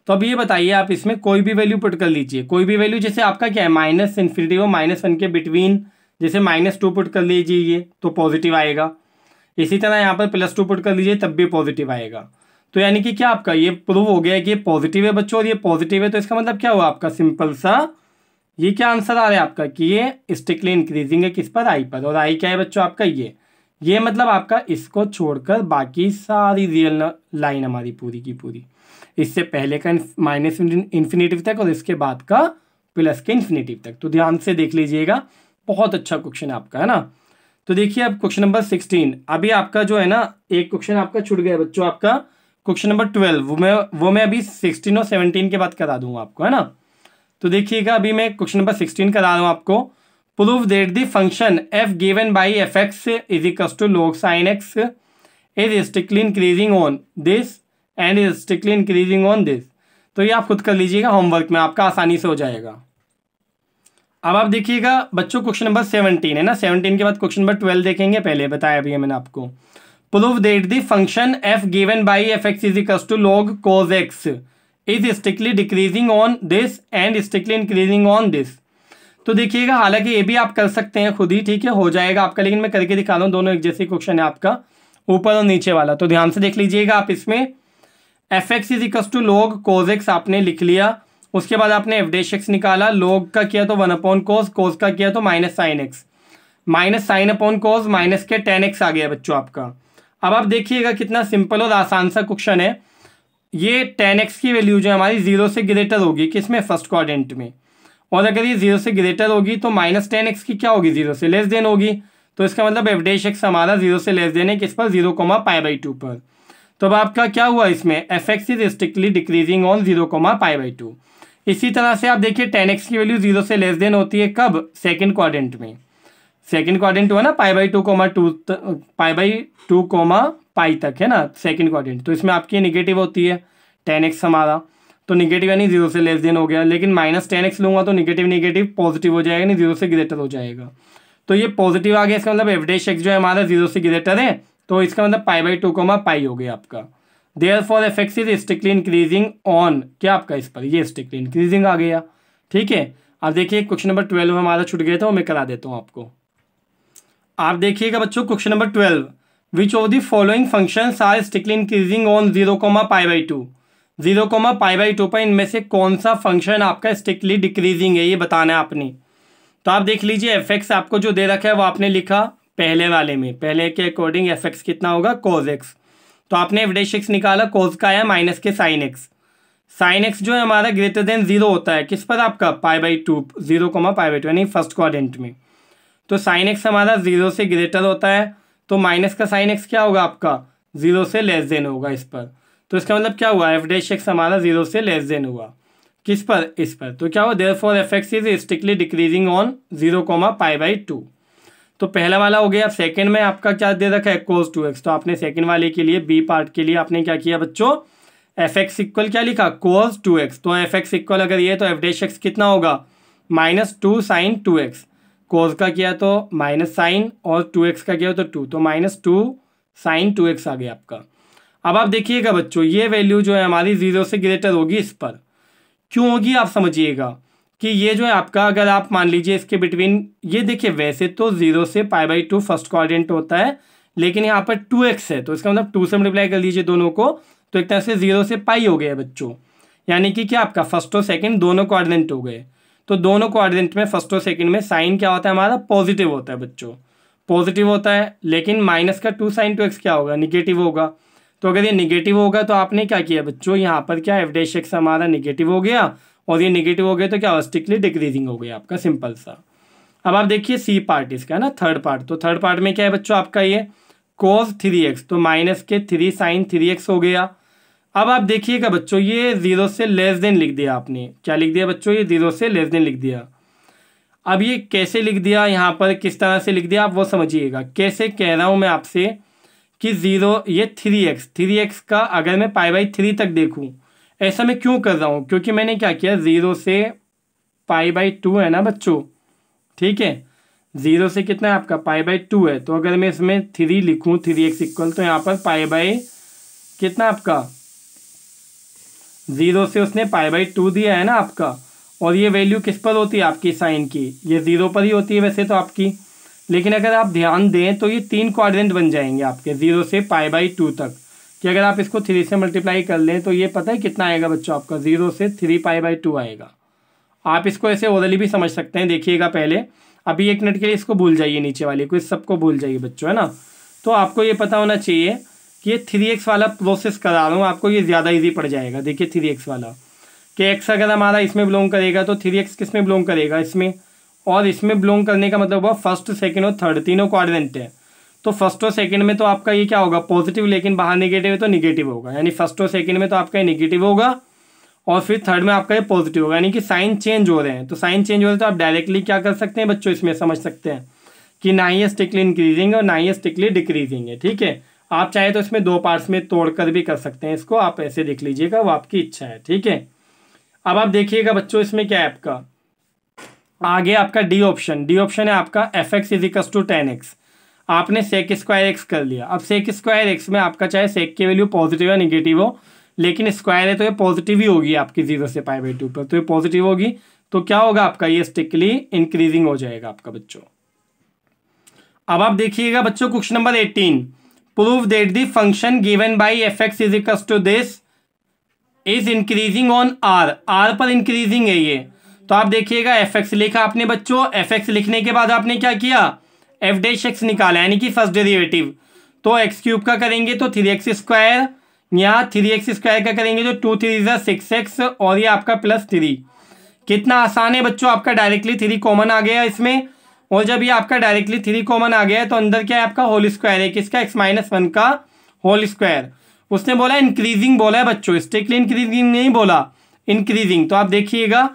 तो अब ये बताइए आप इसमें कोई भी वैल्यू पुट कर लीजिए कोई भी वैल्यू जैसे आपका क्या है माइनस इन्फिनिटी और माइनस वन के बिटवीन जैसे माइनस टू पुट कर लीजिए ये तो पॉजिटिव आएगा इसी तरह यहाँ पर प्लस टू पुट कर लीजिए तब भी पॉजिटिव आएगा तो यानी कि क्या आपका ये प्रूव हो गया कि ये पॉजिटिव है बच्चों और ये पॉजिटिव है तो इसका मतलब क्या हुआ आपका सिंपल सा ये क्या आंसर आ रहा है आपका कि ये स्टिकली इंक्रीजिंग है किस पर आई पर और आई क्या है बच्चों आपका ये ये मतलब आपका इसको छोड़कर बाकी सारी रियल लाइन हमारी पूरी की पूरी इससे पहले का माइनस इन्फिनेटिव तक और इसके बाद का प्लस के इन्फिनेटिव तक तो ध्यान से देख लीजिएगा बहुत अच्छा क्वेश्चन आपका है ना तो देखिए अब क्वेश्चन नंबर सिक्सटीन अभी आपका जो है ना एक क्वेश्चन आपका छूट गया बच्चों आपका क्वेश्चन नंबर ट्वेल्व वो मैं वो मैं अभी सिक्सटीन और सेवनटीन के बाद करा दूंगा आपको है ना तो देखिएगा अभी मैं क्वेश्चन नंबर सिक्सटीन करा रहा हूँ आपको prove that the function F given by F x is equals to log sine x is strictly increasing on this and is strictly increasing on this तो ये आप खुद कर लीजिएगा होमवर्क में आपका आसानी से हो जाएगा अब आप देखिएगा बच्चों क्वेश्चन नंबर सेवनटीन है ना सेवनटीन के बाद क्वेश्चन नंबर ट्वेल्व देखेंगे पहले बताया अभी मैंने आपको prove that the function F given by F x is equals to log cos x is strictly decreasing on this and strictly increasing on this तो देखिएगा हालांकि ये भी आप कर सकते हैं खुद ही ठीक है हो जाएगा आपका लेकिन मैं करके दिखा रहा हूँ दोनों एक जैसे क्वेश्चन है आपका ऊपर और नीचे वाला तो ध्यान से देख लीजिएगा आप इसमें f x is equals to log cos x आपने लिख लिया उसके बाद आपने एफ डेश एक्स निकाला लोग का किया तो वन अपॉन कोज कोज का किया तो minus sine x minus sine upon cos minus के टेन एक्स आ गया बच्चों आपका अब आप देखिएगा कितना सिंपल और आसान सा क्वेश्चन है ये टेन एक्स की वैल्यू जो है हमारी ज़ीरो से ग्रेटर होगी किसमें फर्स्ट क्वाड्रेंट में और अगर ये ज़ीरो से ग्रेटर होगी तो माइनस टेन एक्स की क्या होगी ज़ीरो से लेस देन होगी तो इसका मतलब एवडेश एक्स हमारा ज़ीरो से लेस देन है किस पर zero comma pi by two पर तो अब आपका क्या हुआ इसमें f x is strictly decreasing on zero comma pi by two इसी तरह से आप देखिए टेन एक्स की वैल्यू ज़ीरो से लेस देन होती है कब सेकेंड क्वाड्रेंट में सेकेंड क्वाड्रेंट हुआ ना pi by two comma two pi by two comma पाई तक है ना सेकेंड क्वाड्रेंट तो इसमें आपकी निगेटिव होती है टेन एक्स हमारा तो निगेटिव यानी जीरो से लेस देन हो गया लेकिन माइनस टेन एक्स लूंगा तो निगेटिव निगेटिव पॉजिटिव हो जाएगा यानी जीरो से ग्रेटर हो जाएगा तो ये पॉजिटिव आ गया इसका मतलब एवरेज एक्स जो है हमारा जीरो से ग्रेटर है तो इसका मतलब pi by two comma pi हो गया आपका therefore f x is strictly increasing on क्या आपका इस पर ये स्ट्रिक्टली इंक्रीजिंग आ गया ठीक है अब देखिए क्वेश्चन नंबर ट्वेल्व हमारा छूट गया था वो तो मैं करा देता हूँ आपको आप देखिएगा बच्चों question number twelve which of the following function are strictly increasing on zero comma pi by two zero comma pi by two पर इनमें से कौन सा फंक्शन आपका स्टिकली डिक्रीजिंग है ये बताना है आपने तो आप देख लीजिए एफ एक्स आपको जो दे रखा है वो आपने लिखा पहले वाले में पहले के अकॉर्डिंग एफ एक्स कितना होगा कोज एक्स तो आपने एवडेश निकाला कोज का आया माइनस के साइन एक्स साइन एक्स जो है हमारा ग्रेटर देन जीरो होता है किस पर आपका pi by two zero comma pi by two यानी फर्स्ट क्वारेंट में तो साइन एक्स हमारा जीरो से ग्रेटर होता है तो माइनस का साइन एक्स क्या होगा आपका जीरो से लेस देन होगा इस पर तो इसका मतलब क्या हुआ एफ डैश एक्स हमारा जीरो से लेस देन हुआ किस पर इस पर तो क्या हुआ therefore f x is strictly decreasing on zero comma pi by two तो पहला वाला हो गया सेकंड में आपका क्या दे रखा है कोस टू एक्स तो आपने सेकंड वाले के लिए बी पार्ट के लिए आपने क्या किया बच्चों एफ एक्स इक्वल क्या लिखा कोस टू एक्स तो एफ एक्स इक्वल अगर ये तो एफ डेश एक्स कितना होगा minus two sine two x cos का किया तो माइनस साइन और टू एक्स का किया तो टू तो minus two sine two x आ गया आपका अब आप देखिएगा बच्चों ये वैल्यू जो है हमारी जीरो से ग्रेटर होगी इस पर क्यों होगी आप समझिएगा कि ये जो है आपका अगर आप मान लीजिए इसके बिटवीन ये देखिए वैसे तो जीरो से pi by two first quadrant होता है लेकिन यहाँ पर टू एक्स है तो इसका मतलब टू से मल्टीप्लाई कर लीजिए दोनों को तो एक तरह से जीरो से पाई हो गया बच्चों यानी कि क्या आपका फर्स्ट और सेकेंड दोनों क्वाड्रेंट हो गए तो दोनों क्वाड्रेंट में फर्स्ट और सेकंड में साइन क्या होता है हमारा पॉजिटिव होता है बच्चों पॉजिटिव होता है लेकिन माइनस का टू साइन टू एक्स क्या होगा निगेटिव होगा तो अगर ये निगेटिव होगा तो आपने क्या किया बच्चों यहाँ पर क्या एफडेश एक्स हमारा निगेटिव हो गया और ये निगेटिव हो गया तो क्या स्टिकली डिक्रीजिंग हो गया आपका सिंपल सा अब आप देखिए सी पार्ट इसका ना थर्ड पार्ट तो थर्ड पार्ट में क्या है बच्चों आपका ये कोस थ्री एक्स तो माइनस के थ्री साइन थ्री एक्स हो गया अब आप देखिएगा बच्चों ये ज़ीरो से लेस देन लिख दिया आपने क्या लिख दिया बच्चों ये ज़ीरो से लेस देन लिख दिया अब ये कैसे लिख दिया यहाँ पर किस तरह से लिख दिया आप वो समझिएगा कैसे कह रहा हूँ मैं आपसे कि ज़ीरो ये थ्री एक्स थ्री एक्स का अगर मैं पाई बाई थ्री तक देखूँ ऐसा मैं क्यों कर रहा हूँ क्योंकि मैंने क्या किया ज़ीरो से पाई बाई टू है ना बच्चों ठीक है ज़ीरो से कितना है आपका पाई बाई टू है तो अगर मैं इसमें थ्री लिखूँ थ्री एक्स इक्वल तो यहाँ पर पाई बाई कितना आपका ज़ीरो से उसने पाई बाई टू दिया है ना आपका और ये वैल्यू किस पर होती है आपकी साइन की ये ज़ीरो पर ही होती है वैसे तो आपकी लेकिन अगर आप ध्यान दें तो ये तीन क्वाड्रेंट बन जाएंगे आपके ज़ीरो से पाई बाई टू तक कि अगर आप इसको थ्री से मल्टीप्लाई कर लें तो ये पता है कितना आएगा बच्चों आपका ज़ीरो से थ्री पाई बाई टू आएगा आप इसको ऐसे ओरली भी समझ सकते हैं देखिएगा पहले अभी एक मिनट के लिए इसको भूल जाइए नीचे वाले को इस सबको भूल जाइए बच्चों है ना तो आपको ये पता होना चाहिए ये थ्री एक्स वाला प्रोसेस करा रहा हूँ आपको ये ज़्यादा इजी पड़ जाएगा देखिए थ्री एक्स वाला कि एक्स अगर हमारा इसमें बिलोंग करेगा तो थ्री एक्स किस में बिलोंग करेगा इसमें और इसमें बिलोंग करने का मतलब हुआ फर्स्ट सेकेंड और थर्ड तीनों क्वारेंट है तो फर्स्ट और सेकेंड में तो आपका ये क्या होगा पॉजिटिव लेकिन बाहर निगेटिव है तो निगेटिव होगा यानी फर्स्ट और सेकेंड में तो आपका ये निगेटिव होगा और फिर थर्ड में आपका ये पॉजिटिव होगा यानी कि साइन चेंज हो रहे हैं तो साइन चेंज हो रहे हैं तो आप डायरेक्टली क्या कर सकते हैं बच्चों इसमें समझ सकते हैं कि ना ही स्टिकली इंक्रीजिंग और ना ही स्टिकली डिक्रीजिंग है ठीक है आप चाहे तो इसमें दो पार्ट्स में तोड़कर भी कर सकते हैं इसको आप ऐसे देख लीजिएगा वो आपकी इच्छा है ठीक है अब आप देखिएगा बच्चों इसमें क्या है आपका आगे आपका डी ऑप्शन डी ऑप्शन है आपका F x is equals to tan x आपने सेक स्क्वायर एक्स कर लिया अब सेक स्क्वायर एक्स में आपका चाहे सेक की वैल्यू पॉजिटिव या निगेटिव हो लेकिन स्क्वायर है तो ये पॉजिटिव ही होगी आपकी जीरो से पाई बाई टू पर तो ये पॉजिटिव होगी तो क्या होगा आपका ये स्टिकली इंक्रीजिंग हो जाएगा आपका बच्चों अब आप देखिएगा बच्चों question number eighteen prove that the function given by fx is equals to this is increasing on R R पर इंक्रीजिंग है ये तो आप देखिएगा एफ एक्स लिखा आपने बच्चों एफ एक्स लिखने के बाद आपने क्या किया एफ डैश एक्स निकाला यानी कि फर्स्ट डेरिवेटिव तो एक्स क्यूब का करेंगे तो थ्री एक्स स्क्वायर यहाँ थ्री एक्स स्क्वायर का करेंगे तो टू थ्री सिक्स एक्स और ये आपका प्लस थ्री कितना आसान है बच्चों आपका डायरेक्टली थ्री कॉमन आ गया इसमें और जब ये आपका डायरेक्टली थ्री कॉमन आ गया है तो अंदर क्या है आपका होल स्क्वायर है किसका एक्स माइनस वन का होल स्क्वायर उसने बोला इंक्रीजिंग बोला है बच्चों स्ट्रिक्टली इंक्रीजिंग नहीं बोला इंक्रीजिंग तो आप देखिएगा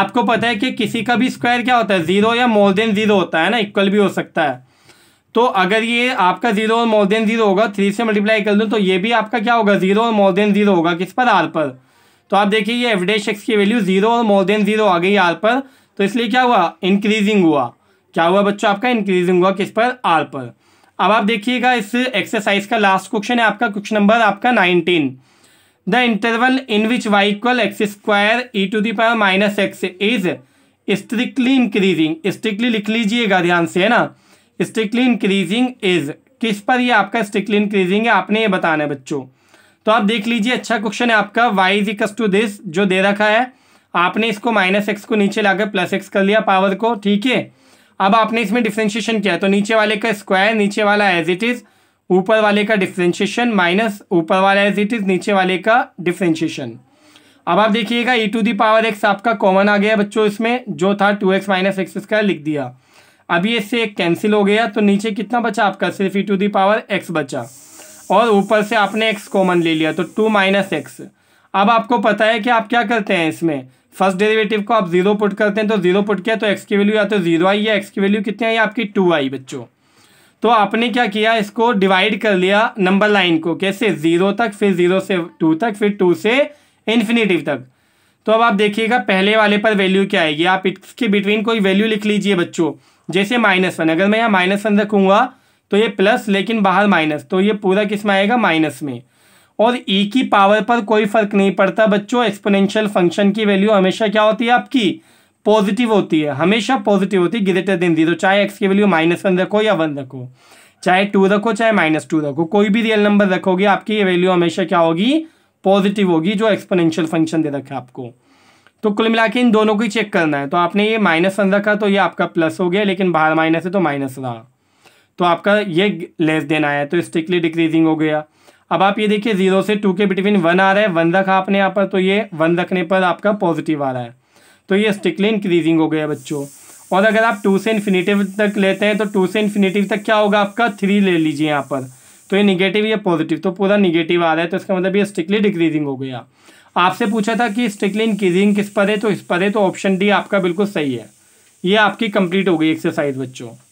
आपको पता है कि किसी का भी स्क्वायर क्या होता है जीरो या मोर देन जीरो होता है ना इक्वल भी हो सकता है तो अगर ये आपका जीरो और मोर देन जीरो होगा थ्री से मल्टीप्लाई कर दूँ तो ये भी आपका क्या होगा जीरो और मोर देन जीरो होगा किस पर आर पर तो आप देखिए ये एवरेज एक्स की वैल्यू जीरो और मोर देन जीरो आ गई आर पर तो इसलिए क्या हुआ इंक्रीजिंग हुआ क्या हुआ बच्चों आपका इंक्रीजिंग हुआ किस पर आर पर अब आप देखिएगा इस एक्सरसाइज का लास्ट क्वेश्चन है आपका क्वेश्चन नंबर आपका nineteen the interval in which y equal x square e to the power minus x is strictly increasing strictly लिख लीजिएगा ध्यान से है ना स्ट्रिक्टली इंक्रीजिंग इज किस पर ये आपका स्ट्रिक्टली इंक्रीजिंग है आपने ये बताना है बच्चों तो आप देख लीजिए अच्छा क्वेश्चन है आपका y is equals to this जो दे रखा है आपने इसको माइनस एक्स को नीचे लाकर प्लस एक्स कर लिया पावर को ठीक है अब आपने इसमें डिफ्रेंशिएशन किया तो नीचे वाले का स्क्वायर नीचे वाला एज इट इज़ ऊपर वाले का डिफ्रेंशिएशन माइनस ऊपर वाला एज इट इज़ नीचे वाले का डिफ्रेंशिएशन अब आप देखिएगा e to the power x आपका कॉमन आ गया बच्चों इसमें जो था two x minus x square लिख दिया अभी इससे एक कैंसिल हो गया तो नीचे कितना बचा आपका सिर्फ e to the power x बचा और ऊपर से आपने एक्स कॉमन ले लिया तो टू माइनस एक्स अब आपको पता है कि आप क्या करते हैं इसमें फर्स्ट डेरिवेटिव को आप जीरो पुट करते हैं तो जीरो पुट किया तो एक्स की वैल्यू या तो जीरो आई या एक्स की वैल्यू कितनी आई आपकी टू आई बच्चों तो आपने क्या किया इसको डिवाइड कर लिया नंबर लाइन को कैसे जीरो तक फिर जीरो से टू तक फिर टू से इन्फिनेटिव तक तो अब आप देखिएगा पहले वाले पर वैल्यू क्या आएगी आप इसके बिटवीन कोई वैल्यू लिख लीजिए बच्चों जैसे माइनस वन अगर मैं यहाँ माइनस वन रखूँगा तो ये प्लस लेकिन बाहर माइनस तो ये पूरा किस में आएगा माइनस में और ई e की पावर पर कोई फर्क नहीं पड़ता बच्चों एक्सपोनेंशियल फंक्शन की वैल्यू हमेशा क्या होती है आपकी पॉजिटिव होती है हमेशा पॉजिटिव होती है ग्रेटर देन जीरो चाहे एक्स की वैल्यू माइनस वन रखो या वन रखो चाहे टू रखो चाहे माइनस टू रखो कोई भी रियल नंबर रखोगे आपकी ये वैल्यू हमेशा क्या होगी पॉजिटिव होगी जो एक्सपोनेंशियल फंक्शन दे रखा है आपको तो कुल मिला के इन दोनों को ही चेक करना है तो आपने ये माइनस वन रखा तो ये आपका प्लस हो गया लेकिन बाहर माइनस है तो माइनस रहा तो आपका ये लेस देन आया तो स्ट्रिक्टली डिक्रीजिंग हो गया अब आप ये देखिए जीरो से टू के बिटवीन वन आ रहा है वन रखा आपने यहाँ पर तो ये वन रखने पर आपका पॉजिटिव आ रहा है तो ये स्टिकली इंक्रीजिंग हो गया बच्चों और अगर आप टू से इन्फिनेटिव तक लेते हैं तो टू से इन्फिनेटिव तक क्या होगा आपका थ्री ले लीजिए यहाँ पर तो ये निगेटिव या पॉजिटिव तो पूरा निगेटिव आ रहा है तो इसका मतलब ये स्टिकली डिक्रीजिंग हो गया आपसे पूछा था कि स्टिकली इंक्रीजिंग किस पर है तो इस पर है तो ऑप्शन डी आपका बिल्कुल सही है ये आपकी कंप्लीट हो गई एक्सरसाइज बच्चों